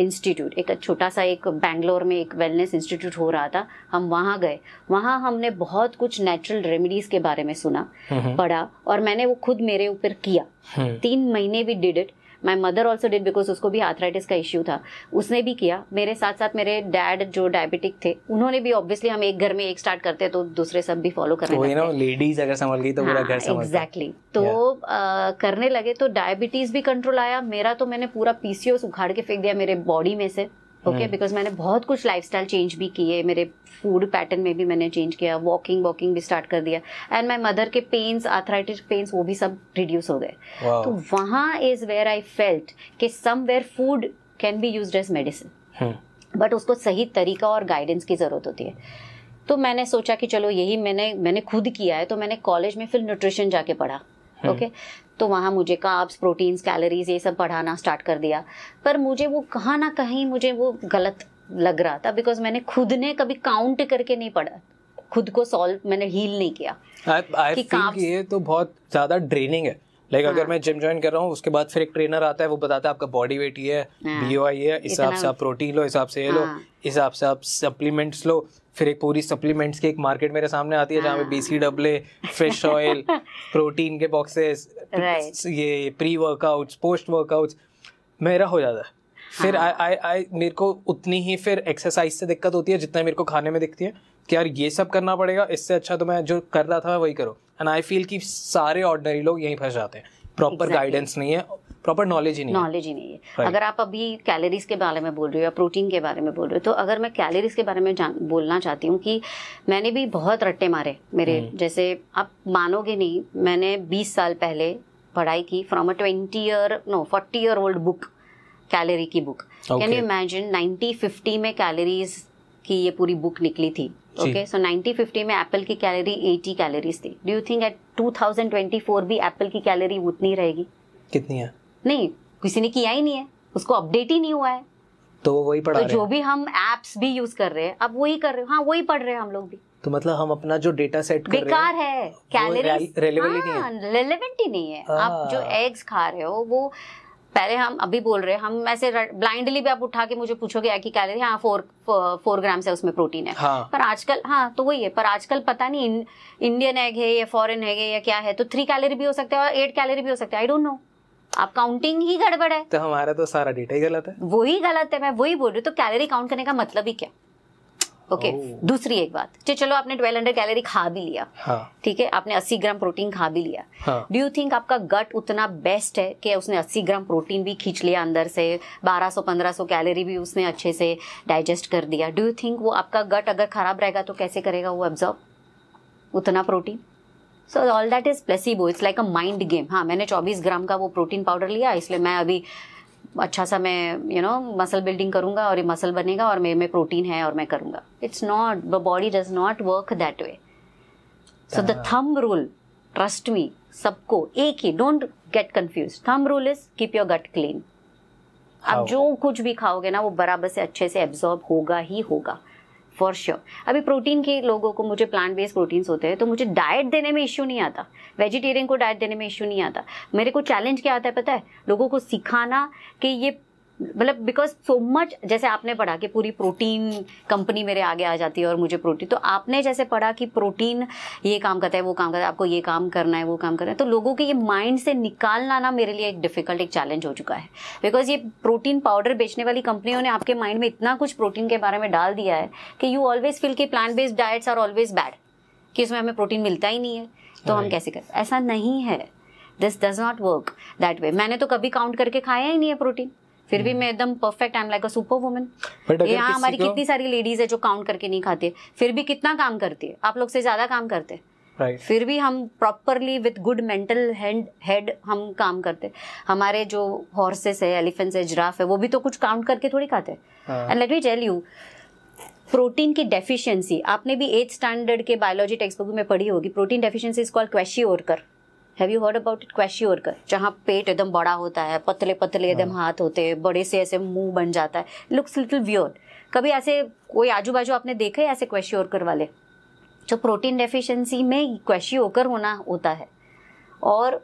institute एक छोटा सा एक बैंगलोर में एक वेलनेस इंस्टीट्यूट हो रहा था हम वहाँ गए वहाँ हमने बहुत कुछ नेचुरल रेमेडीज के बारे में सुना हम्म। पढ़ा और मैंने वो खुद मेरे ऊपर किया हम्म। तीन महीने भी did it my mother also did because उसको भी आर्थराइटिस का इश्यू था उसने भी किया मेरे साथ साथ मेरे डैड जो डायबिटिक थे उन्होंने भी ऑब्वियसली हम एक घर में एक स्टार्ट करते हैं तो दूसरे सब भी फॉलो करने तो लेडीज अगर संभल गई तो पूरा घर एग्जैक्टली हाँ, तो करने लगे तो डायबिटीज भी कंट्रोल आया मेरा तो मैंने पूरा पीसीओ उखाड़ के फेंक दिया मेरे बॉडी में से ओके बिकॉज hmm. मैंने बहुत कुछ लाइफ चेंज भी किए मेरे फूड पैटर्न में भी मैंने चेंज किया वॉकिंग वॉकिंग भी स्टार्ट कर दिया एंड माई मदर के पेन्स आर्थराइटिस पेन्स वो भी सब रिड्यूस हो गए तो वहाँ इज वेयर आई फेल्ट कि somewhere food can be use as medicine but उसको सही तरीका और गाइडेंस की ज़रूरत होती है तो मैंने सोचा कि चलो यही मैंने मैंने खुद किया है तो मैंने कॉलेज में फिर न्यूट्रिशन जाके पढ़ा ओके hmm. okay? तो वहाँ मुझे काब्स प्रोटीन्स कैलोरीज ये सब बढ़ाना स्टार्ट कर दिया पर मुझे वो कहाँ ना कहीं मुझे वो गलत लग रहा था बिकॉज मैंने खुद ने कभी काउंट करके नहीं पढ़ा खुद को सॉल्व मैंने हील नहीं किया I, I कि ये तो बहुत ज़्यादा ड्रेनिंग है लाइक अगर हाँ। मैं जिम ज्वाइन कर रहा हूँ उसके बाद फिर एक ट्रेनर आता है वो बताता है आपका बॉडी वेट ये है बी ओ आई है हिसाब से आप प्रोटीन लो हिसाब से ये लो हाँ। हिसाब से आप सप्लीमेंट्स लो फिर एक पूरी सप्लीमेंट्स की एक मार्केट मेरे सामने आती है जहाँ पे बीसी डबले फिश ऑयल प्रोटीन के बॉक्सेस ये प्री वर्कआउट्स पोस्ट वर्कआउट्स मेरा हो जाता है फिर आई हाँ। आई मेरे को उतनी ही फिर एक्सरसाइज से दिक्कत होती है जितना मेरे को खाने में दिखती है कि यार ये सब करना पड़ेगा इससे अच्छा तो मैं जो कर रहा था वही करो एंड आई फील कि सारे ऑर्डनरी लोग यहीं फंस जाते हैं प्रॉपर गाइडेंस नहीं है प्रॉपर नॉलेज ही नहीं नॉलेज ही नहीं है right. अगर आप अभी कैलोरीज के बारे में बोल रहे हो या प्रोटीन के बारे में बोल रहे हो तो अगर मैं कैलोरीज के बारे में बोलना चाहती हूँ कि मैंने भी बहुत रट्टे मारे मेरे hmm. जैसे आप मानोगे नहीं मैंने 20 साल पहले पढ़ाई की from a twenty year no forty year old book calorie की book can you imagine nineteen fifty में कैलोरीज की ये पूरी बुक निकली थी ओके सो 1950 में एप्पल की कैलोरी 80 कैलोरीज थी डू यू थिंक एट 2024 भी एप्पल की कैलोरी उतनी रहेगी कितनी है नहीं किसी ने किया ही नहीं है उसको अपडेट ही नहीं हुआ है तो वही पढ़ा तो जो भी हम एप्स भी यूज कर रहे हैं अब वही कर रहे हो हाँ वही पढ़ रहे हैं हम लोग भी तो मतलब हम अपना जो डेटा सेट कर बेकार रहे है कैलोरी रेलिवेंट ही नहीं है हाँ, ही नहीं है आप हाँ। जो एग्स खा रहे हो वो पहले हम अभी बोल रहे हैं हम ऐसे ब्लाइंडली भी आप उठा के मुझे पूछोगे एक ही कैलोरी हाँ फोर फोर ग्राम से उसमें प्रोटीन है हाँ. पर आजकल हाँ तो वही है पर आजकल पता नहीं इं, इंडियन एग है या फॉरेन एग है या क्या है तो थ्री कैलोरी भी हो सकता है और एट कैलोरी भी हो सकते है आई डोंट नो आप काउंटिंग ही गड़बड़ है तो हमारा तो सारा डेटा ही गलत है वही गलत है मैं वही बोल रही हूँ तो कैलोरी काउंट करने का मतलब ही क्या ओके oh. दूसरी एक बात चलो आपने 1200 कैलोरी खा भी लिया हाँ। ठीक है आपने 80 ग्राम प्रोटीन खा भी लिया डू यू थिंक आपका गट उतना बेस्ट है कि उसने 80 ग्राम प्रोटीन भी खींच लिया अंदर से 1200-1500 कैलोरी भी उसने अच्छे से डाइजेस्ट कर दिया डू यू थिंक वो आपका गट अगर खराब रहेगा तो कैसे करेगा वो एब्जॉर्ब उतना protein so all that is placebo it's like a mind game हाँ मैंने 24 ग्राम का वो प्रोटीन पाउडर लिया इसलिए मैं अभी अच्छा सा मैं यू नो मसल बिल्डिंग करूंगा और ये मसल बनेगा और मेरे में प्रोटीन है और मैं करूंगा it's not the body does not work that way so the thumb rule trust me सबको एक ही don't get confuse thumb rule is keep your gut clean आप जो कुछ भी खाओगे ना वो बराबर से अच्छे से एब्जॉर्ब होगा ही होगा फॉर श्योर sure. अभी प्रोटीन के लोगों को मुझे प्लांट बेस्ड प्रोटीन्स होते हैं तो मुझे डाइट देने में इश्यू नहीं आता वेजिटेरियन को डाइट देने में इश्यू नहीं आता मेरे को चैलेंज क्या आता है पता है लोगों को सिखाना कि ये मतलब बिकॉज सो मच जैसे आपने पढ़ा कि पूरी प्रोटीन कंपनी मेरे आगे आ जाती है और मुझे प्रोटीन तो आपने जैसे पढ़ा कि प्रोटीन ये काम करता है वो काम करता है आपको ये काम करना है वो काम करना है तो लोगों के ये माइंड से निकालना ना मेरे लिए एक डिफिकल्ट एक चैलेंज हो चुका है बिकॉज ये प्रोटीन पाउडर बेचने वाली कंपनियों ने आपके माइंड में इतना कुछ प्रोटीन के बारे में डाल दिया है कि यू ऑलवेज फील कि plant based diets are always bad कि इसमें हमें प्रोटीन मिलता ही नहीं है तो हम कैसे करें ऐसा नहीं है this does not work that way मैंने तो कभी काउंट करके खाया ही नहीं है प्रोटीन फिर भी hmm. मैं एकदम perfect I am like a super woman यहाँ हमारी कितनी सारी लेडीज है जो काउंट करके नहीं खाती है फिर भी कितना काम करती है आप लोग से ज्यादा काम करते हैं Right. फिर भी हम properly with good mental head हम काम करते हमारे जो हॉर्सेस है एलिफेंट्स है जिराफ है वो भी तो कुछ काउंट करके थोड़ी खाते हैं and let me tell you protein की डेफिशिएंसी आपने भी एथ स्टैंडर्ड के बायोलॉजी टेक्सट बुक में पढ़ी होगी protein deficiency is called kwashiorkor have you heard about it kwashiorkor जहाँ पेट एकदम बड़ा होता है पतले पतले एकदम हाँ। हाथ होते हैं बड़े से ऐसे मुंह बन जाता है लुक्स लिटिल व्योर कभी ऐसे कोई आजू बाजू आपने देखे ऐसे क्वेश्योर वाले तो प्रोटीन डेफिशिएंसी में क्वेश्योकर होना होता है और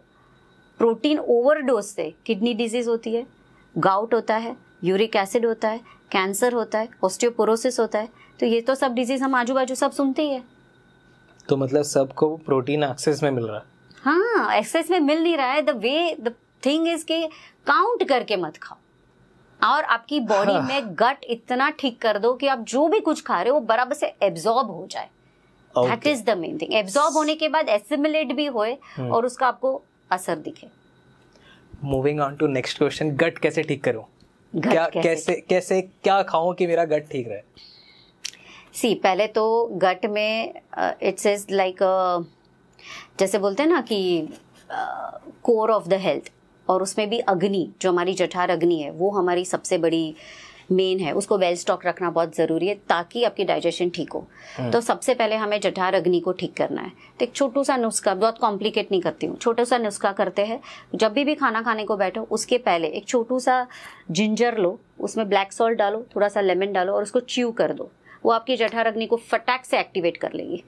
प्रोटीन ओवरडोज से किडनी डिजीज होती है गाउट होता है यूरिक एसिड होता है कैंसर होता है ऑस्टियोपोरोसिस होता है तो ये तो सब डिजीज हम आजू बाजू सब सुनते ही है तो मतलब सबको प्रोटीन एक्सेस में मिल रहा है हाँ एक्सेस में मिल नहीं रहा है the way the thing is के काउंट करके मत खाओ और आपकी बॉडी हाँ। में गट इतना ठीक कर दो कि आप जो भी कुछ खा रहे हो बराबर से एब्जॉर्ब हो जाए that is the main thing absorb होने के बाद एसिमिलेट भी होए हम्म। और उसका आपको असर दिखे moving on to next question gut कैसे ठीक करो क्या कैसे कैसे, कैसे क्या खाऊं कि मेरा गट ठीक रहे सी पहले तो गट में इट्स इज लाइक जैसे बोलते हैं ना कि कोर ऑफ द हेल्थ और उसमें भी अग्नि जो हमारी जठार अग्नि है वो हमारी सबसे बड़ी मेन है उसको वेल स्टॉक रखना बहुत ज़रूरी है ताकि आपकी डाइजेशन ठीक हो हम्म। तो सबसे पहले हमें जठार अग्नि को ठीक करना है तो एक छोटू सा नुस्खा बहुत कॉम्प्लिकेट नहीं करती हूँ छोटा सा नुस्खा करते हैं जब भी भी खाना खाने को बैठो उसके पहले एक छोटू सा जिंजर लो उसमें ब्लैक सॉल्ट डालो थोड़ा सा लेमन डालो और उसको च्यू कर दो वो आपकी जठार अग्नि को फटाक से एक्टिवेट कर लेगी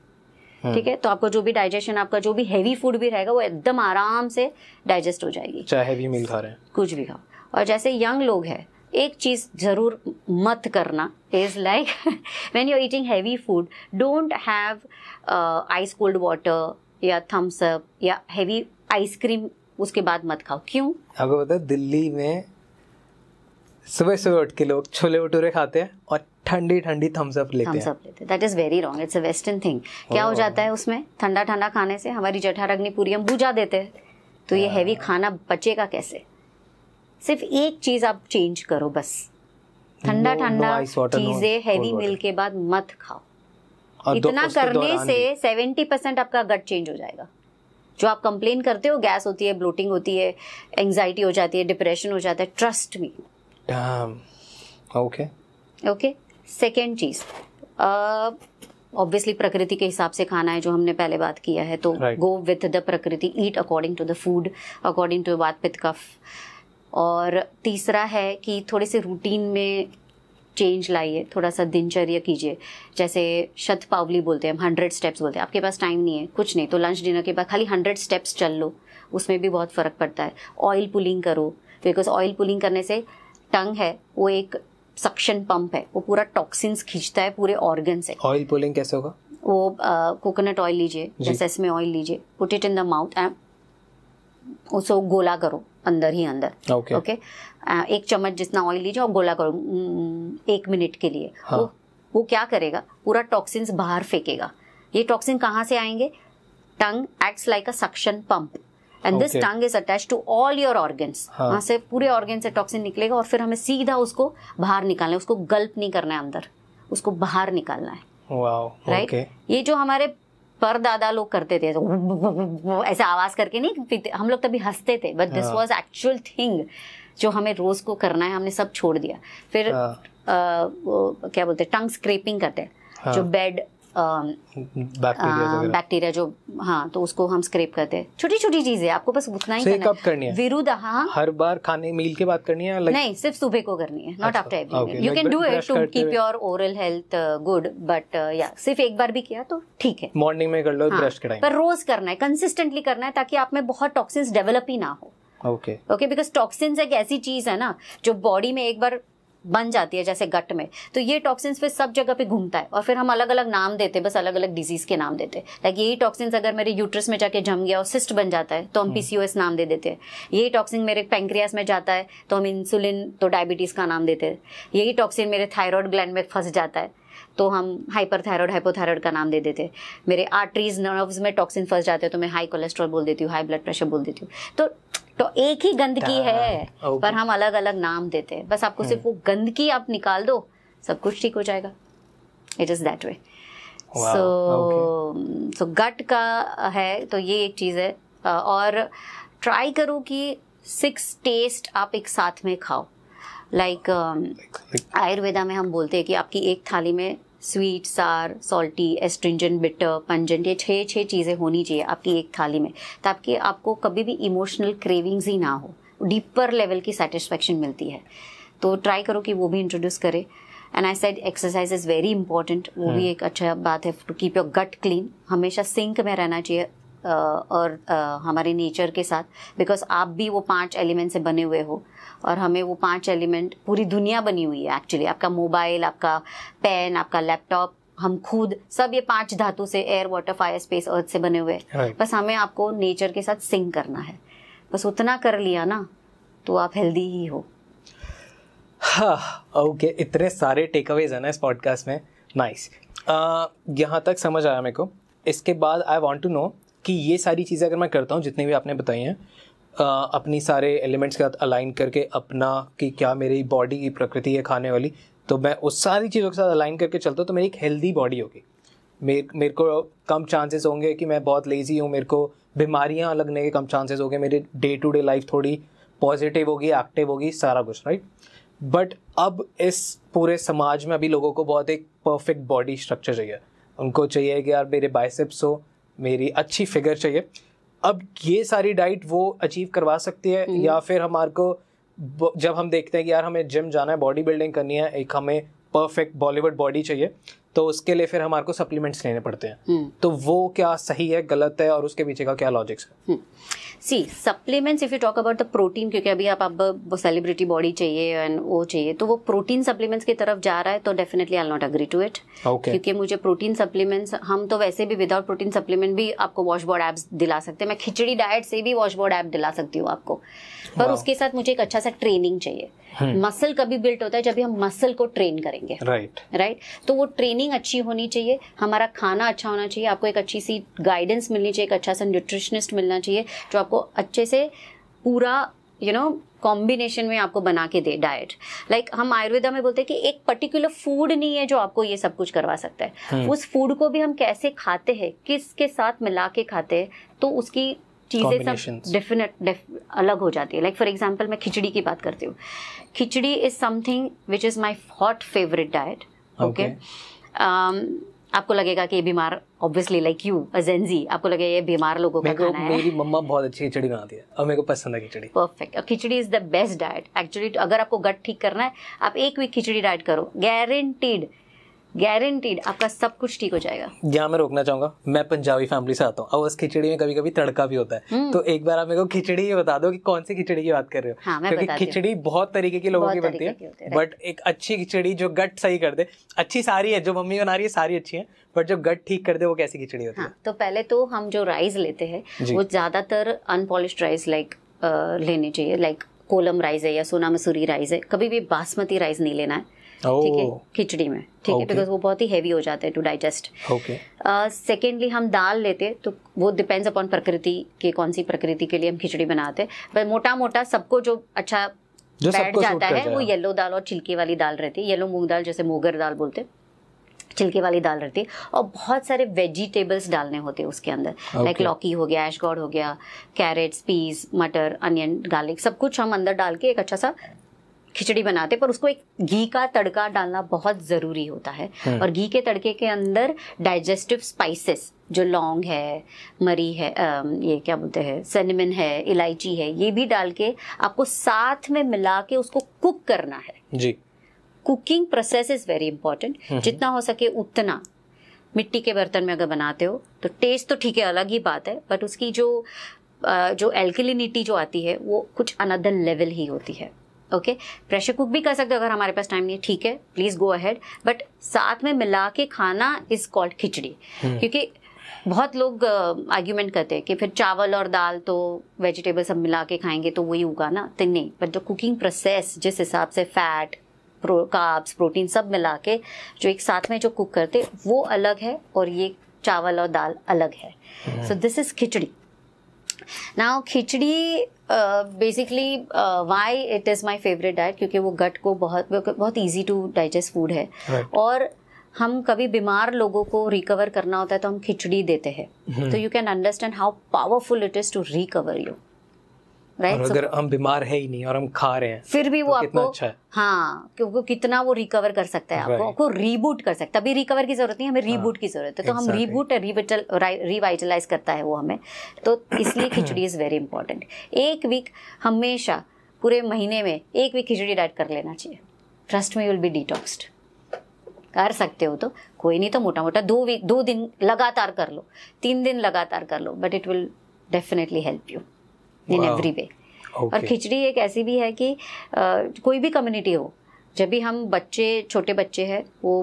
हम्म। ठीक है तो आपका जो भी डाइजेशन आपका जो भी हैवी फूड भी रहेगा वो एकदम आराम से डाइजेस्ट हो जाएगी चाहे हैवी मील खा रहे हैं कुछ भी खाओ और जैसे यंग लोग हैं एक चीज़ ज़रूर मत करना is like when you eating heavy food don't have ice cold water या थम्स अप या हैवी आइसक्रीम उसके बाद मत खाओ क्यों आपको पता है दिल्ली में सुबह सुबह उठ के लोग छोले भटूरे खाते हैं और ठंडी ठंडी थम्स अप लेते हैं that is very wrong it's a western thing क्या हो oh. जाता है उसमें ठंडा ठंडा खाने से हमारी जठाराग्नि पूरी हम बुझा देते हैं तो ये हैवी खाना बचेगा कैसे सिर्फ एक चीज आप चेंज करो बस ठंडा ठंडा चीजें हैवी मिल के बाद मत खाओ इतना करने से सेवेंटी परसेंट आपका गट चेंज हो जाएगा जो आप कंप्लेन करते हो गैस होती है ब्लोटिंग होती है एंजाइटी हो जाती है डिप्रेशन हो जाता है trust me okay okay second चीज़ ऑब्वियसली प्रकृति के हिसाब से खाना है जो हमने पहले बात किया है तो गो with the prakriti eat according to the food according to vata pitta कफ और तीसरा है कि थोड़े से रूटीन में चेंज लाइए थोड़ा सा दिनचर्या कीजिए जैसे शत पावली बोलते हैं हम हंड्रेड स्टेप्स बोलते हैं आपके पास टाइम नहीं है कुछ नहीं तो लंच डिनर के बाद खाली हंड्रेड स्टेप्स चल लो उसमें भी बहुत फ़र्क पड़ता है ऑयल पुलिंग करो बिकॉज ऑयल पुलिंग करने से टंग है वो एक सक्शन पंप है वो पूरा टॉक्सिन्स खींचता है पूरे ऑर्गन से ऑयल पुलिंग कैसे होगा वो कोकोनट ऑयल लीजिए जैसे इसमें ऑयल लीजिए put it in the mouth and उसको गोला करो अंदर ही अंदर ओके okay. okay? uh, एक चम्मच जितना ऑयल लीजिए और गोला करो एक मिनट के लिए हाँ. वो वो क्या करेगा पूरा टॉक्सिन्स बाहर फेंकेगा ये टॉक्सिन कहाँ से आएंगे tongue acts like a suction pump and this tongue is attach to all your organs वहां से पूरे ऑर्गन से टॉक्सिन निकलेगा और फिर हमें सीधा उसको बाहर निकालना है उसको गल्प नहीं करना है अंदर उसको बाहर निकालना है राइट wow, right? okay. ये जो हमारे पर दादा लोग करते थे ऐसे आवाज करके नहीं हम लोग तभी हंसते थे but this was actual thing जो हमें रोज को करना है हमने सब छोड़ दिया फिर आ, हाँ। आ, क्या बोलते हैं टंग स्क्रेपिंग करते हैं हाँ। जो बेड बैक्टीरिया जो हाँ तो उसको हम स्क्रेप करते हैं छोटी छोटी चीजें आपको बस उतना ही करना करनी है विरुद्ध हाँ हर बार खाने मील के बाद करनी है नहीं सिर्फ सुबह को करनी है not after every you can do it to keep your oral health good but या सिर्फ एक बार भी किया तो ठीक है मॉर्निंग में कर लो ब्रश हाँ, कराएं पर रोज करना है कंसिस्टेंटली करना है ताकि आप में बहुत टॉक्सिन्स डेवलप ही ना हो ओके ओके बिकॉज टॉक्सिन्स एक ऐसी चीज है ना जो बॉडी में एक बार बन जाती है जैसे गट में तो ये टॉक्सिन्स फिर सब जगह पे घूमता है और फिर हम अलग अलग नाम देते हैं बस अलग अलग डिजीज के नाम देते हैं लाइक यही टॉक्सिन्स अगर मेरे यूट्रस में जाके जम गया और सिस्ट बन जाता है तो हम पीसीओएस हम्म। नाम दे देते हैं यही टॉक्सिन मेरे पेंक्रियास में जाता है तो हम इंसुलिन तो डायबिटीज़ का नाम देते हैं यही टॉक्सिन मेरे थायरॉयड ग्लैंड में फंस जाता है तो हम हाइपर थायरॉयड हाइपोथायरॉयड का नाम दे देते हैं मेरे आर्टरीज नर्व्स में टॉक्सिन फंस जाते हैं तो मैं हाई कोलेस्ट्रॉल बोल देती हूँ हाई ब्लड प्रेशर बोल देती हूँ तो तो एक ही गंदगी है पर हम अलग अलग नाम देते हैं बस आपको hmm. सिर्फ वो गंदगी आप निकाल दो सब कुछ ठीक हो जाएगा it is that way so so gut का है तो ये एक चीज़ है और ट्राई करो कि सिक्स टेस्ट आप एक साथ में खाओ लाइक like, um, आयुर्वेदा में हम बोलते हैं कि आपकी एक थाली में स्वीट सार सॉल्टी एस्ट्रिंजेंट बिटर पंजेंट ये छः छः चीज़ें होनी चाहिए आपकी एक थाली में ताकि आपको कभी भी इमोशनल क्रेविंग्स ही ना हो डीपर लेवल की सेटिस्फेक्शन मिलती है तो ट्राई करो कि वो भी इंट्रोड्यूस करें and I said exercise is very important वो भी हम्म। एक अच्छा बात है to keep your gut clean हमेशा सिंक में रहना चाहिए और हमारे नेचर के साथ बिकॉज आप भी वो पांच एलिमेंट से बने हुए हो और हमें वो पांच एलिमेंट पूरी दुनिया बनी हुई है एक्चुअली आपका मोबाइल आपका पेन आपका लैपटॉप हम खुद सब ये पांच धातु से air water fire space earth से बने हुए हैं बस हमें आपको नेचर के साथ सिंक करना है बस उतना कर लिया ना तो आप हेल्दी ही हो हाँ ओके okay, इतने सारे टेक अवेज है ना इस पॉडकास्ट में नाइस nice. uh, यहाँ तक समझ आया मेरे को इसके बाद आई वॉन्ट टू नो कि ये सारी चीज़ें अगर मैं करता हूँ जितने भी आपने बताई हैं अपनी सारे एलिमेंट्स के साथ अलाइन करके अपना कि क्या मेरी बॉडी की प्रकृति है खाने वाली तो मैं उस सारी चीज़ों के साथ अलाइन करके चलता हूँ तो मेरी एक हेल्दी बॉडी होगी मेरे मेरे को कम चांसेस होंगे कि मैं बहुत लेज़ी हूँ मेरे को बीमारियाँ लगने के कम चांसेस होंगे मेरी डे टू डे लाइफ थोड़ी पॉजिटिव होगी एक्टिव होगी सारा कुछ राइट बट अब इस पूरे समाज में अभी लोगों को बहुत एक परफेक्ट बॉडी स्ट्रक्चर चाहिए उनको चाहिए कि यार मेरे बाइसेप्स हो मेरी अच्छी फिगर चाहिए अब ये सारी डाइट वो अचीव करवा सकती है हम्म। या फिर हमारे को जब हम देखते हैं कि यार हमें जिम जाना है बॉडी बिल्डिंग करनी है एक हमें परफेक्ट बॉलीवुड बॉडी चाहिए तो उसके लिए फिर हमारे को सप्लीमेंट्स लेने पड़ते हैं हम्म। तो वो क्या सही है गलत है और उसके पीछे का क्या लॉजिक्स है see supplements if you talk about the protein क्योंकि अभी आप अब वो सेलिब्रिटी बॉडी चाहिए एंड वो चाहिए तो वो प्रोटीन सप्लीमेंट्स की तरफ जा रहा है तो definitely I not agree to it क्योंकि मुझे प्रोटीन सप्लीमेंट्स हम तो वैसे भी विदाउट प्रोटीन सप्लीमेंट भी आपको वॉशबोर्ड एप्स दिला सकते हैं मैं खिचड़ी डाइट से भी वॉशबोर्ड एप दिला सकती हूँ आपको पर उसके साथ मुझे एक अच्छा सा ट्रेनिंग चाहिए हम्म। मसल कभी बिल्ट होता है जब हम मसल को ट्रेन करेंगे राइट right. Right right? तो वो ट्रेनिंग अच्छी होनी चाहिए हमारा खाना अच्छा होना चाहिए आपको एक अच्छी सी गाइडेंस मिलनी चाहिए एक अच्छा सा न्यूट्रिशनिस्ट मिलना चाहिए जो आपको अच्छे से पूरा यू नो कॉम्बिनेशन में आपको बना के दे डाइट लाइक like, हम आयुर्वेदा में बोलते हैं कि एक पर्टिकुलर फूड नहीं है जो आपको ये सब कुछ करवा सकता है हम्म। उस फूड को भी हम कैसे खाते हैं किसके साथ मिला के खाते हैं तो उसकी चीज़ें सब डेफिनेट अलग हो जाती है लाइक फॉर एग्जाम्पल मैं खिचड़ी की बात करती हूँ khichdi is something which is my hot favourite diet okay आपको लगेगा कि ये बीमार ऑब्वियसली लाइक यू अजेंजी आपको लगेगा ये बीमार लोगों का खाना है मेरी मम्मा बहुत अच्छी खिचड़ी बनाती है और मेरे को पसंद है खिचड़ी परफेक्ट और khichdi is the best diet actually अगर आपको गट ठीक करना है आप एक वीक खिचड़ी डाइट करो गारंटीड गारंटीड आपका सब कुछ ठीक हो जाएगा यहाँ मैं रोकना चाहूंगा मैं पंजाबी फैमिली से आता हूँ और उस खिचड़ी में कभी कभी तड़का भी होता है हम्म। तो एक बार आप मेरे को खिचड़ी ही बता दो कि कौन सी खिचड़ी की बात कर रहे हो हाँ, क्योंकि खिचड़ी बहुत तरीके की लोगों की बनती है बट एक अच्छी खिचड़ी जो गट सही कर दे अच्छी सारी है जो मम्मी बना रही है सारी अच्छी है बट जो गट ठीक कर दे वो कैसी खिचड़ी होती हाँ, है तो पहले तो हम जो राइस लेते हैं वो ज्यादातर अनपॉलिश राइस लाइक लेने चाहिए लाइक कोलम राइस है या सोना मसूरी राइस है कभी भी बासमती राइस नहीं लेना है ठीक है oh. खिचड़ी में ठीक है बिकॉज वो बहुत ही हैवी हो जाते हैं टू डाइजेस्ट सेकेंडली हम दाल लेते तो वो डिपेंड्स अपॉन प्रकृति के कौन सी प्रकृति के लिए हम खिचड़ी बनाते पर मोटा मोटा सबको जो अच्छा जो बैठ जाता है वो येलो दाल और छिलके वाली दाल रहती है येलो मूंग दाल जैसे मोगर दाल बोलते हैं छिलके वाली दाल रहती है और बहुत सारे वेजिटेबल्स डालने होते हैं उसके अंदर लाइक okay. लौकी हो गया एशगॉड हो गया कैरेट्स पीस मटर अनियन गार्लिक सब कुछ हम अंदर डाल के एक अच्छा सा खिचड़ी बनाते पर उसको एक घी का तड़का डालना बहुत ज़रूरी होता है हाँ। और घी के तड़के के अंदर डाइजेस्टिव स्पाइसेस जो लौंग है मरी है आ, ये क्या बोलते हैं सिनेमन है इलायची है ये भी डाल के आपको साथ में मिला के उसको कुक करना है जी cooking process is very important जितना हो सके उतना मिट्टी के बर्तन में अगर बनाते हो तो टेस्ट तो ठीक है अलग ही बात है बट उसकी जो जो एल्कलिनिटी जो आती है वो कुछ अनदर लेवल ही होती है ओके प्रेशर कुक भी कर सकते हो अगर हमारे पास टाइम नहीं है ठीक है प्लीज़ गो अहेड बट साथ में मिला के खाना इज़ कॉल्ड खिचड़ी हम्म। क्योंकि बहुत लोग आर्ग्यूमेंट uh, करते हैं कि फिर चावल और दाल तो वेजिटेबल सब मिला के खाएंगे तो वही होगा ना तो नहीं बट जो कुकिंग प्रोसेस जिस हिसाब से फैट प्रो काब्स प्रोटीन सब मिला के जो एक साथ में जो कुक करते वो अलग है और ये चावल और दाल अलग है so this is khichdi now khichdi basically why it is my favourite diet क्योंकि वो गट को बहुत बहुत ईजी टू डाइजेस्ट फूड है right. और हम कभी बीमार लोगों को रिकवर करना होता है तो हम खिचड़ी देते हैं हम्म। तो you can understand how powerful it is to recover you right right? अगर so, हम बीमार है ही नहीं और हम खा रहे हैं फिर भी तो वो तो आपको अच्छा है। हाँ क्योंकि कितना वो रिकवर कर सकता है आपको आपको रीबूट कर सकता है तभी रिकवर की जरूरत नहीं हमें रीबूट हाँ, की जरूरत है तो exactly. हम रीबूट रिविटल रिवाइटलाइज करता है वो हमें तो इसलिए [CLEARS THROAT] खिचड़ी इज़ वेरी इंपॉर्टेंट एक वीक हमेशा पूरे महीने में एक वीक खिचड़ी डाइट कर लेना चाहिए ट्रस्ट में विल बी डिटॉक्सड कर सकते हो तो कोई नहीं तो मोटा मोटा दो वीक दो दिन लगातार कर लो तीन दिन लगातार कर लो but it will definitely help you in every way और खिचड़ी एक ऐसी भी है कि आ, कोई भी कम्युनिटी हो जब भी हम बच्चे छोटे बच्चे हैं वो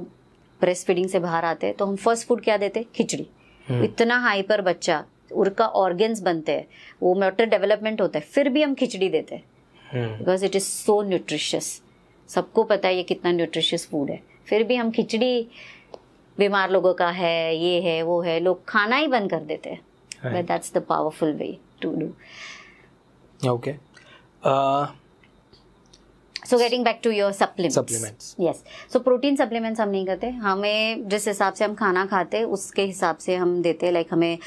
ब्रेस्ट फीडिंग से बाहर आते हैं तो हम फर्स्ट फूड क्या देते खिचड़ी हम्म। इतना हाइपर बच्चा उनका ऑर्गेन्स बनते हैं वो मोटर डेवलपमेंट होता है फिर भी हम खिचड़ी देते हैं because it is so nutritious सबको पता है ये कितना न्यूट्रिशियस फूड है फिर भी हम खिचड़ी बीमार लोगों का है ये है वो है लोग खाना ही बंद कर देते हैं but that's the powerful way to do Okay. Uh, so getting back to your supplements yes so protein supplements हम नहीं करते हमें जिस हिसाब से हम खाना खाते उसके हिसाब से हम देते लाइक like हमें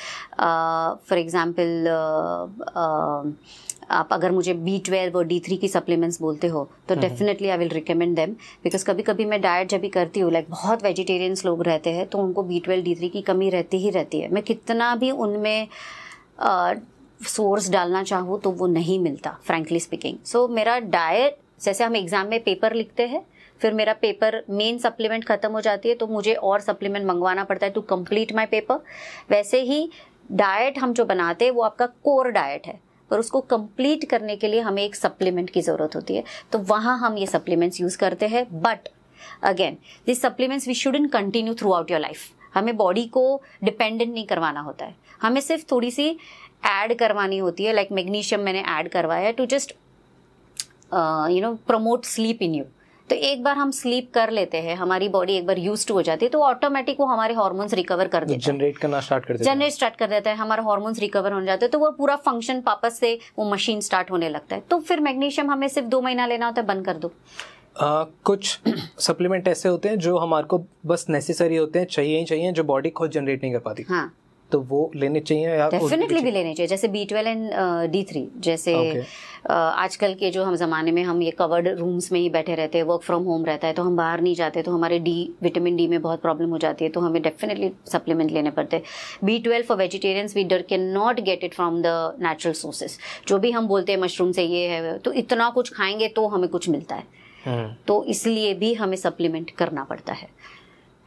फॉर uh, uh, uh, आप अगर मुझे बी ट्वेल्व और डी थ्री की सप्लीमेंट्स बोलते हो तो definitely I will recommend them because कभी कभी मैं डाइट जब भी करती हूँ लाइक like, बहुत वेजिटेरियंस लोग रहते हैं तो उनको बी ट्वेल्व डी थ्री की कमी रहती ही रहती है मैं कितना भी उनमें uh, सोर्स डालना चाहूँ तो वो नहीं मिलता फ्रैंकली स्पीकिंग सो मेरा डायट जैसे हम एग्ज़ाम में पेपर लिखते हैं फिर मेरा पेपर मेन सप्लीमेंट ख़त्म हो जाती है तो मुझे और सप्लीमेंट मंगवाना पड़ता है टू कंप्लीट माय पेपर वैसे ही डाइट हम जो बनाते हैं वो आपका कोर डाइट है पर उसको कंप्लीट करने के लिए हमें एक सप्लीमेंट की ज़रूरत होती है तो वहाँ हम ये सप्लीमेंट्स यूज़ करते हैं but again this supplements we should in continue throughout your life हमें बॉडी को डिपेंडेंट नहीं करवाना होता है हमें सिर्फ थोड़ी सी ऐड करवानी होती है लाइक मैग्नीशियम मैंने ऐड करवाया to just you know promote sleep in you तो एक बार हम स्लीप कर लेते हैं हमारी बॉडी एक बार यूज हो जाती है तो ऑटोमेटिक वो हमारे हार्मोन्स रिकवर कर देते हैं जनरेट करना स्टार्ट कर देते जनरेट स्टार्ट कर देता है हमारे हॉर्मोन्स रिकवर हो जाते हैं तो वो पूरा फंक्शन वापस से वो मशीन स्टार्ट होने लगता है तो फिर मैग्नीशियम हमें सिर्फ दो महीना लेना होता है बंद कर दो आ, कुछ सप्लीमेंट ऐसे होते हैं जो हमारे को बस नेसेसरी होते हैं चाहिए ही चाहिए जो बॉडी खुद जनरेट नहीं कर पाती हाँ. तो वो लेने चाहिए या डेफिनेटली भी लेने चाहिए जैसे B twelve and D three जैसे okay. आजकल के जो हम ज़माने में हम ये कवर्ड रूम्स में ही बैठे रहते हैं वर्क फ्रॉम होम रहता है तो हम बाहर नहीं जाते तो हमारे डी विटामिन डी में बहुत प्रॉब्लम हो जाती है तो हमें डेफिनेटली सप्लीमेंट लेने पड़ते हैं B twelve for vegetarians we dare can not get it from the natural sources जो भी हम बोलते हैं मशरूम से ये है तो इतना कुछ खाएंगे तो हमें कुछ मिलता है हम्म। तो इसलिए भी हमें सप्लीमेंट करना पड़ता है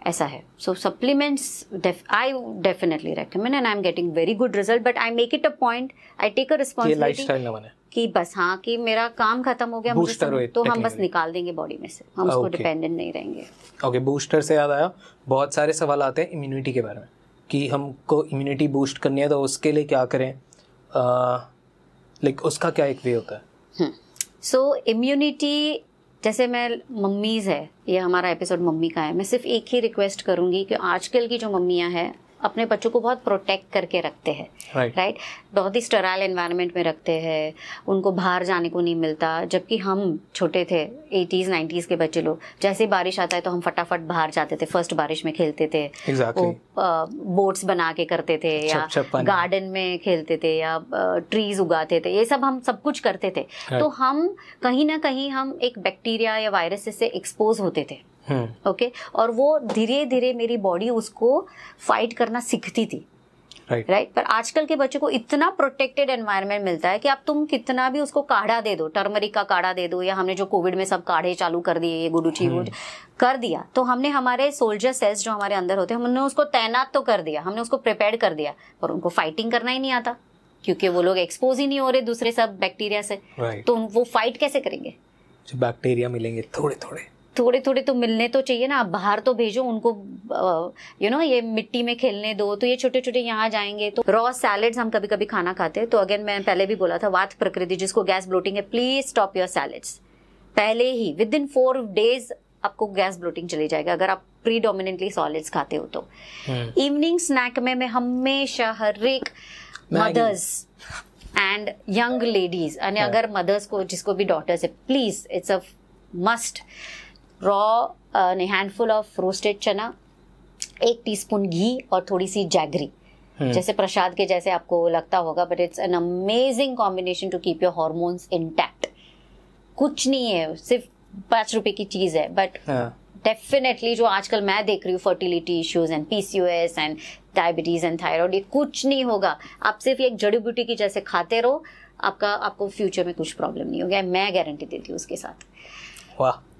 ऐसा है so supplements I definitely recommend and I am getting very good result but I make it a point I take a responsibility कि बस हाँ कि मेरा काम खत्म हो गया मुझे सम, तो हम बस निकाल देंगे बॉडी में से हम उसको डिपेंडेंट नहीं रहेंगे ओके बूस्टर से याद आया बहुत सारे सवाल आते हैं इम्यूनिटी के बारे में कि हमको इम्यूनिटी बूस्ट करनी है तो उसके लिए क्या करें लाइक उसका क्या एक वे होता है सो इम्यूनिटी हम्म। जैसे मैं मम्मीज़ है ये हमारा एपिसोड मम्मी का है मैं सिर्फ एक ही रिक्वेस्ट करूँगी कि आजकल की जो मम्मियाँ हैं अपने बच्चों को बहुत प्रोटेक्ट करके रखते हैं राइट right. right? बहुत ही स्टराइल एनवायरनमेंट में रखते हैं उनको बाहर जाने को नहीं मिलता जबकि हम छोटे थे एटीज़ नाइन्टीज़ के बच्चे लोग जैसे बारिश आता है तो हम फटाफट बाहर जाते थे फर्स्ट बारिश में खेलते थे exactly. वो बोट्स बना के करते थे या गार्डन में खेलते थे या ट्रीज उगाते थे ये सब हम सब कुछ करते थे right. तो हम कहीं ना कहीं हम एक बैक्टीरिया या वायरस से एक्सपोज होते थे ओके हम्म। और वो धीरे धीरे मेरी बॉडी उसको फाइट करना सीखती थी राइट right. right? पर आजकल के बच्चों को इतना प्रोटेक्टेड एनवायरनमेंट मिलता है कि आप तुम कितना भी उसको काढ़ा दे दो टर्मरिक का काढ़ा दे दो या हमने जो कोविड में सब काढ़े चालू कर दिए ये गुडुची गुड हम्म। कर दिया तो हमने हमारे सोल्जर सेल्स जो हमारे अंदर होते हैं हमने उसको तैनात तो कर दिया हमने उसको प्रिपेयर कर दिया पर उनको फाइटिंग करना ही नहीं आता क्योंकि वो लोग एक्सपोज ही नहीं हो रहे दूसरे सब बैक्टीरिया से right. तो वो फाइट कैसे करेंगे जो बैक्टीरिया मिलेंगे थोड़े थोड़े थोड़े थोड़े तो मिलने तो चाहिए ना आप बाहर तो भेजो उनको यू नो ये मिट्टी में खेलने दो तो ये छोटे छोटे यहाँ जाएंगे तो रॉ सैलेड्स हम कभी कभी खाना खाते हैं तो अगेन मैं पहले भी बोला था वात प्रकृति जिसको गैस ब्लोटिंग है प्लीज स्टॉप योर सैलेड्स पहले ही विद इन फोर डेज आपको गैस ब्लोटिंग चली जाएगा अगर आप प्री डोमिनेंटली सॉलिड्स खाते हो तो इवनिंग हम्म। स्नैक में मैं हमेशा हर एक मदर्स एंड यंग लेडीज यानी हाँ। अगर मदर्स को जिसको भी डॉटर्स है please it's a must raw handful of roasted chana एक टीस्पून घी और थोड़ी सी जैगरी हम्म। जैसे प्रसाद के जैसे आपको लगता होगा but it's an amazing combination to keep your hormones intact कुछ नहीं है सिर्फ पांच रुपए की चीज़ है बट डेफिनेटली हाँ। जो आजकल मैं देख रही हूँ fertility issues and PCOS and diabetes and thyroid ये कुछ नहीं होगा आप सिर्फ एक जड़ी बूटी की जैसे खाते रहो आपका आपको फ्यूचर में कुछ प्रॉब्लम नहीं होगा मैं गारंटी देती हूँ उसके साथ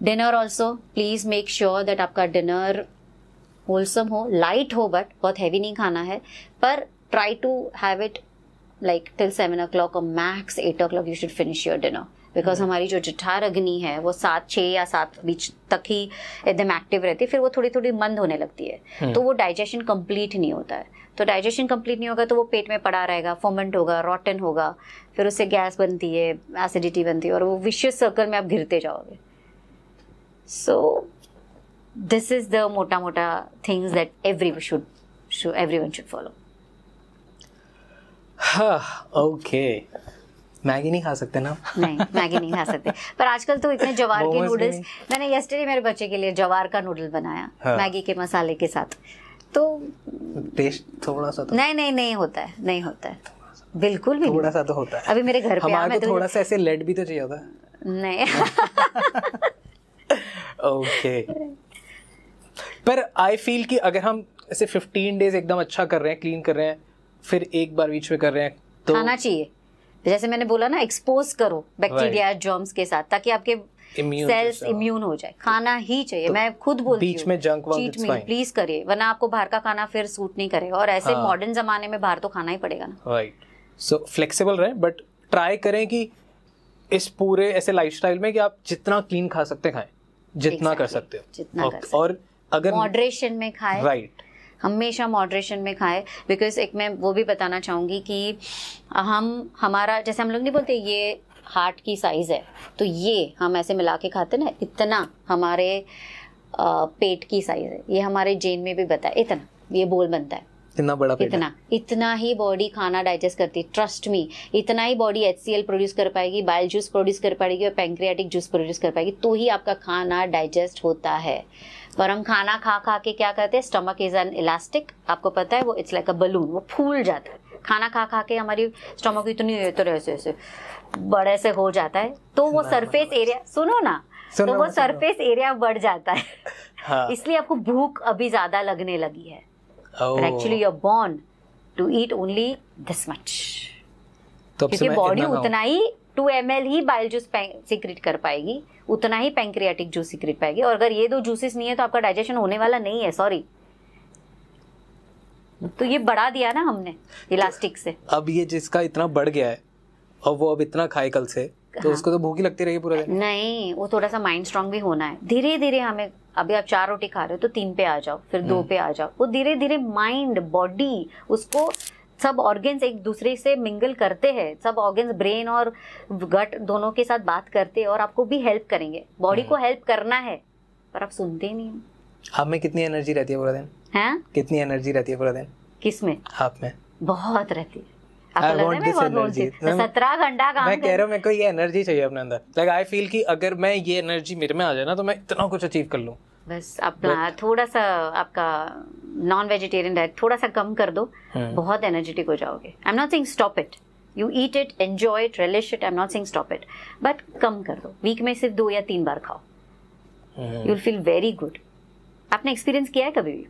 dinner also please make sure that आपका डिनर होल्सम हो लाइट हो बट बहुत हैवी नहीं खाना है पर try to have it like till seven o'clock और max eight o'clock you should finish your dinner because हमारी जो जठार अग्नि है वो सात छः या सात बीच तक ही एकदम एक्टिव रहती है फिर वो थोड़ी थोड़ी मंद होने लगती है hmm. तो वो डाइजेशन कम्प्लीट नहीं होता है तो डाइजेशन कम्प्लीट नहीं होगा तो वो पेट में पड़ा रहेगा फोमेंट होगा रॉटन होगा फिर उससे गैस बनती है एसिडिटी बनती है और वो विशियस सर्कल में आप घिरते जाओगे So this is the mota mota things that everyone should, should everyone should follow. Okay Maggi नहीं खा सकते ना नहीं मैगी नहीं खा सकते पर आजकल तो इतने जवार के नूडल्स मैंने यस्टरडे मेरे बच्चे के लिए जवार का नूडल बनाया हाँ। मैगी के मसाले के साथ तो टेस्ट थोड़ा सा तो नहीं नहीं नहीं होता है नहीं होता है बिल्कुल भी थोड़ा सा तो होता है अभी मेरे घर पे हमारे को तो- थोड़ा सा ऐसे लेड भी तो चाहिए होता है नहीं [LAUGHS] ओके पर आई फील कि अगर हम ऐसे 15 डेज एकदम अच्छा कर रहे हैं क्लीन कर रहे हैं फिर एक बार बीच में कर रहे हैं तो खाना चाहिए जैसे मैंने बोला ना एक्सपोज करो बैक्टीरिया जर्म्स के साथ ताकि आपके सेल्स इम्यून हो जाए खाना ही चाहिए तो मैं खुद बोलती बीच में जंक चीट मील प्लीज करिए वरना आपको बाहर का खाना फिर सूट नहीं करेगा और ऐसे मॉडर्न हाँ. जमाने में बाहर तो खाना ही पड़ेगा ना राइट सो फ्लेक्सिबल रहे बट ट्राई करें कि इस पूरे ऐसे लाइफस्टाइल में कि आप जितना क्लीन खा सकते खाएं जितना कर सकते हो जितना कर सकते और अगर मॉडरेशन में खाए राइट हमेशा मॉडरेशन में खाए बिकॉज एक मैं वो भी बताना चाहूंगी कि हम हमारा जैसे हम लोग नहीं बोलते ये हार्ट की साइज़ है तो ये हम ऐसे मिला के खाते ना इतना हमारे पेट की साइज़ है ये हमारे जेन में भी बताए इतना ये बोल बनता है इतना बड़ा पेट इतना इतना ही बॉडी खाना डाइजेस्ट करती है ट्रस्ट मी इतना ही बॉडी एच प्रोड्यूस कर पाएगी बाइल जूस प्रोड्यूस कर पाएगी और पैंक्रियाटिक जूस प्रोड्यूस कर पाएगी तो ही आपका खाना डाइजेस्ट होता है पर हम खाना खा खा के क्या करते हैं स्टमक इज एन इलास्टिक आपको पता है वो इट्स लाइक अ बलून वो फूल जाता है खाना खा खा के हमारी स्टमक इतनी तो ऐसे ऐसे बड़े से हो जाता है तो वो सरफेस एरिया सुनो ना तो सुनो तो वो सरफेस एरिया बढ़ जाता है हाँ। इसलिए आपको भूख अभी ज्यादा लगने लगी है oh. but actually you're born to eat only this much तो क्योंकि बॉडी उतना ही 2 एम ही बाइल जूस सीक्रेट कर पाएगी उतना ही पैंक्रियाटिक जूस सीक्रेट पाएगी और अगर ये दो जूसेस नहीं है तो आपका डाइजेशन होने वाला नहीं है सॉरी तो ये बढ़ा दिया ना हमने इलास्टिक तो से अब ये जिसका इतना बढ़ गया है और वो अब इतना खाए कल से तो हाँ, उसको तो भूख लगती रही पूरा दिन नहीं वो थोड़ा सा माइंड स्ट्रांग भी होना है धीरे धीरे हमें अभी आप चार रोटी खा रहे हो तो तीन पे आ जाओ फिर दो हम्म। पे आ जाओ वो धीरे धीरे माइंड बॉडी उसको सब ऑर्गेन्स एक दूसरे से मिंगल करते हैं सब ऑर्गेन्स ब्रेन और गट दोनों के साथ बात करते हैं और आपको भी हेल्प करेंगे बॉडी को हेल्प हम्म। करना है पर आप सुनते नहीं आप में कितनी एनर्जी रहती है पूरा दिन है हाँ? कितनी एनर्जी रहती है पूरा दिन किस में आप में बहुत रहती है सत्रह घंटा काम मैं कह रहा हूँ मेरे को ये एनर्जी चाहिए अपने अंदर लाइक आई फील कि अगर मैं ये एनर्जी मेरे में आ जाए ना तो मैं इतना कुछ अचीव कर लूँ बस अपना थोड़ा सा आपका नॉन वेजिटेरियन डाइट थोड़ा सा कम कर दो hmm. बहुत एनर्जेटिक हो जाओगे I am not saying stop it you eat it enjoy it relish it I am not saying stop it but कम कर दो वीक में सिर्फ दो या तीन बार खाओ you will feel very good आपने एक्सपीरियंस किया है कभी भी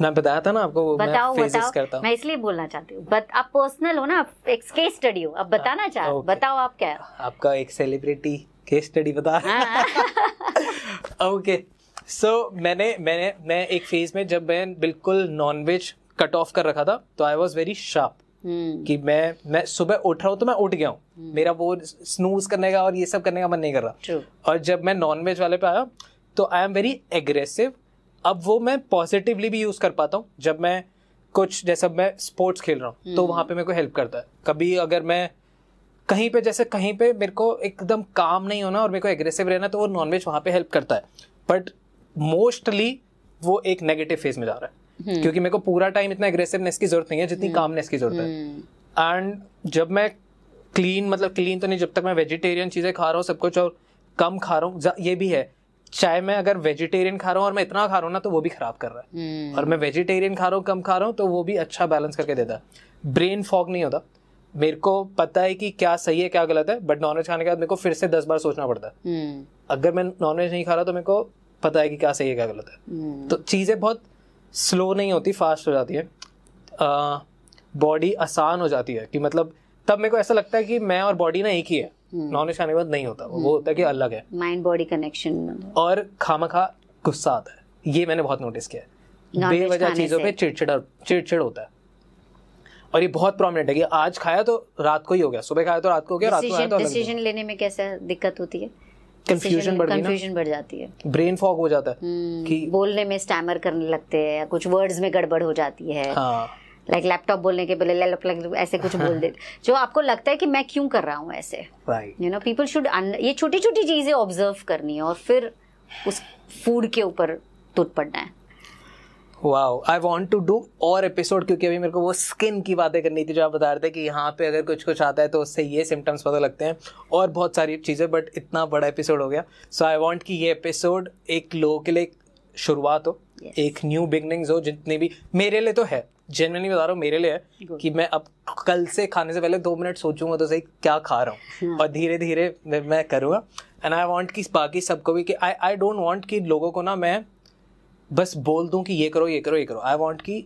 मैं बताया था ना आपको बताओ मैं बताओ करता हूं. मैं इसलिए बोलना चाहती हूँ बट आप पर्सनल हो ना आप एक केस स्टडी हो आप बताना हाँ, चाह okay. बताओ आप क्या आपका एक सेलिब्रिटी केस स्टडी बता ओके हाँ। सो [LAUGHS] so, मैंने मैंने मैं एक फेज में जब मैं बिल्कुल नॉनवेज कट ऑफ कर रखा था तो आई वॉज वेरी शार्प कि मैं मैं सुबह उठ रहा हूँ तो मैं उठ गया हूँ hmm. मेरा वो स्नूज करने का और ये सब करने का मन नहीं कर रहा True. और जब मैं नॉनवेज वाले पे आया तो आई एम वेरी एग्रेसिव अब वो मैं पॉजिटिवली भी यूज़ कर पाता हूँ जब मैं कुछ जैसा मैं स्पोर्ट्स खेल रहा हूँ तो हम्म। वहां पे मेरे को हेल्प करता है कभी अगर मैं कहीं पे जैसे कहीं पे मेरे को एकदम काम नहीं होना और मेरे को एग्रेसिव रहना तो वो नॉनवेज वहाँ पे हेल्प करता है बट मोस्टली वो एक नेगेटिव फेज में जा रहा है हम्म। क्योंकि मेरे को पूरा टाइम इतना एग्रेसिवनेस की जरूरत नहीं है जितनी कामनेस हम्म। की जरूरत है एंड जब मैं क्लीन मतलब क्लीन तो नहीं जब तक मैं वेजिटेरियन चीज़ें खा रहा हूँ सब कुछ और कम खा रहा हूँ ये भी है चाहे मैं अगर वेजिटेरियन खा रहा हूँ और मैं इतना खा रहा हूँ ना तो वो भी खराब कर रहा है हम्म। और मैं वेजिटेरियन खा रहा हूँ कम खा रहा हूँ तो वो भी अच्छा बैलेंस करके देता है ब्रेन फॉग नहीं होता मेरे को पता है कि क्या सही है क्या गलत है बट नॉनवेज खाने के बाद मेरे को फिर से दस बार सोचना पड़ता है हम्म। अगर मैं नॉनवेज नहीं खा रहा तो मेरे को पता है कि क्या सही है क्या गलत है हम्म। तो चीज़ें बहुत स्लो नहीं होती फास्ट हो जाती है बॉडी आसान हो जाती है कि मतलब तब मेरे को ऐसा लगता है कि मैं और बॉडी ना एक ही है हम्म। नॉलेज आने के बाद नहीं होता वो हम्म। होता है कि अलग है माइंड बॉडी कनेक्शन और खामा खा गुस्सा आता है ये मैंने बहुत नोटिस किया है बेवजह चीज़ों पे चिड़चिड़ चिड़चिड़ होता है और ये बहुत प्रोमिनेंट है कि आज खाया तो रात को ही हो गया सुबह खाया तो रात को हो गया रात को खाया तो डिसीजन लेने में कैसे दिक्कत होती है कंफ्यूजन बढ़ कंफ्यूजन बढ़ जाती है ब्रेन फॉग हो जाता है हम्म। कि बोलने में स्टैमर करने लगते हैं या कुछ वर्ड्स में गड़बड़ हो जाती है हां लाइक लैपटॉप बोलने के बोले ऐसे कुछ बोल दे [LAUGHS] जो आपको लगता है कि मैं क्यों कर रहा हूँ ऐसे यू नो पीपल शुड ये छोटी छोटी चीज़ें ऑब्जर्व करनी है और फिर उस फूड के ऊपर टूट पड़ना है wow I want to do और एपिसोड क्योंकि अभी मेरे को वो स्किन की बातें करनी थी जो आप बता रहे थे कि यहाँ पे अगर कुछ कुछ आता है तो उससे ये सिम्टम्स पता लगते हैं और बहुत सारी चीज़ें बट इतना बड़ा एपिसोड हो गया सो आई वांट कि ये एपिसोड एक लोगों के लिए शुरुआत हो yes. एक न्यू बिगनिंग्स हो जितनी भी मेरे लिए तो है जेनवनली बता रहा हूँ मेरे लिए कि मैं अब कल से खाने से पहले दो मिनट सोचूंगा तो सही क्या खा रहा हूँ हाँ। और धीरे धीरे मैं करूँगा एंड आई वॉन्ट कि बाकी सबको भी कि आई आई डोंट वॉन्ट कि लोगों को ना मैं बस बोल दूँ कि ये करो ये करो ये करो आई वॉन्ट कि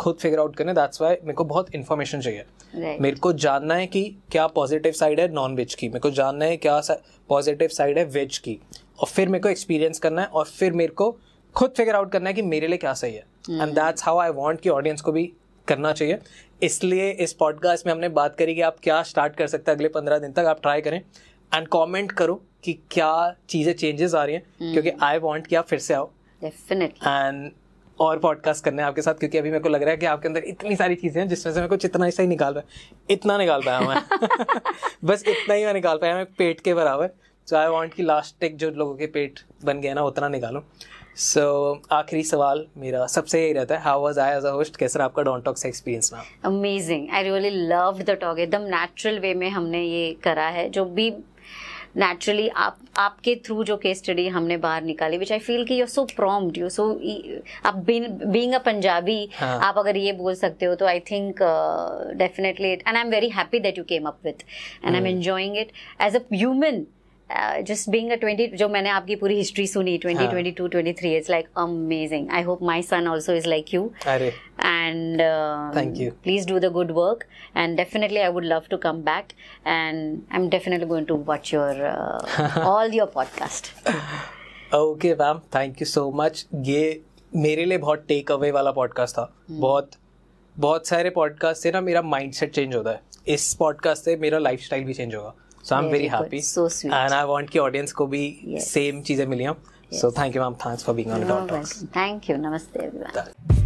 खुद फिगर आउट करें दैट्स वाई मेरे को बहुत इन्फॉर्मेशन चाहिए right. मेरे को जानना है कि क्या पॉजिटिव साइड है नॉन वेज की मेरे को जानना है क्या पॉजिटिव साइड है वेज की और फिर मेरे को एक्सपीरियंस करना है और फिर मेरे को खुद फिगर आउट करना है कि मेरे लिए क्या सही है and that's how I want कि ऑडियंस को भी करना चाहिए इसलिए इस पॉडकास्ट में हमने बात करी कि आप क्या स्टार्ट कर सकते हैं अगले पंद्रह दिन तक आप ट्राई करें एंड कॉमेंट करो कि क्या चीज़ें चेंजेस आ रही हैं mm. क्योंकि आई वॉन्ट कि आप फिर से आओ डेफिनेटली एंड और पॉडकास्ट करने आपके साथ क्योंकि अभी मेरे को लग रहा है कि आपके अंदर इतनी सारी चीज़ें हैं जिसमें से मेरे को इतना ऐसा ही निकाल पाया इतना निकाल पाया मैं [LAUGHS] बस इतना ही मैं निकाल पाया मैं पेट के बराबर सो आई वांट कि लास्ट टेक जो लोगों के पेट बन गया ना उतना निकालो सो so, आखिरी सवाल मेरा सबसे यही रहता है how was I as a host कैसा आपका डॉन टॉक्स एक्सपीरियंस रहा amazing I really loved the talk एकदम नेचुरल वे में हमने ये करा है जो भी नेचुरली आप आपके थ्रू जो केस स्टडी हमने बाहर निकाली विच आई फील कि you so prompt you so आप बीइंग अ पंजाबी आप अगर ये बोल सकते हो तो I think definitely it and I am very happy that you came up with and I am enjoying it as a human just being twenty जो मैंने आपकी पूरी हिस्ट्री सुनी twenty twenty two twenty three is like amazing I hope my son also is like you and thank you please do the good work and definitely I would love to come back and I am definitely going to watch your all your podcast okay ma'am thank you so much ये मेरे लिए बहुत टेक अवे वाला पॉडकास्ट था hmm. बहुत बहुत सारे पॉडकास्ट से ना मेरा माइंड सेट चेंज होता है इस पॉडकास्ट से मेरा लाइफ स्टाइल भी चेंज होगा So I'm very, very happy. Good. So sweet. And I want की audience को भी yes. same चीजें मिली हों. Yes. So thank you, ma'am. Thanks for being on Dot Talks. Welcome. Thank you. Namaste, everyone. That.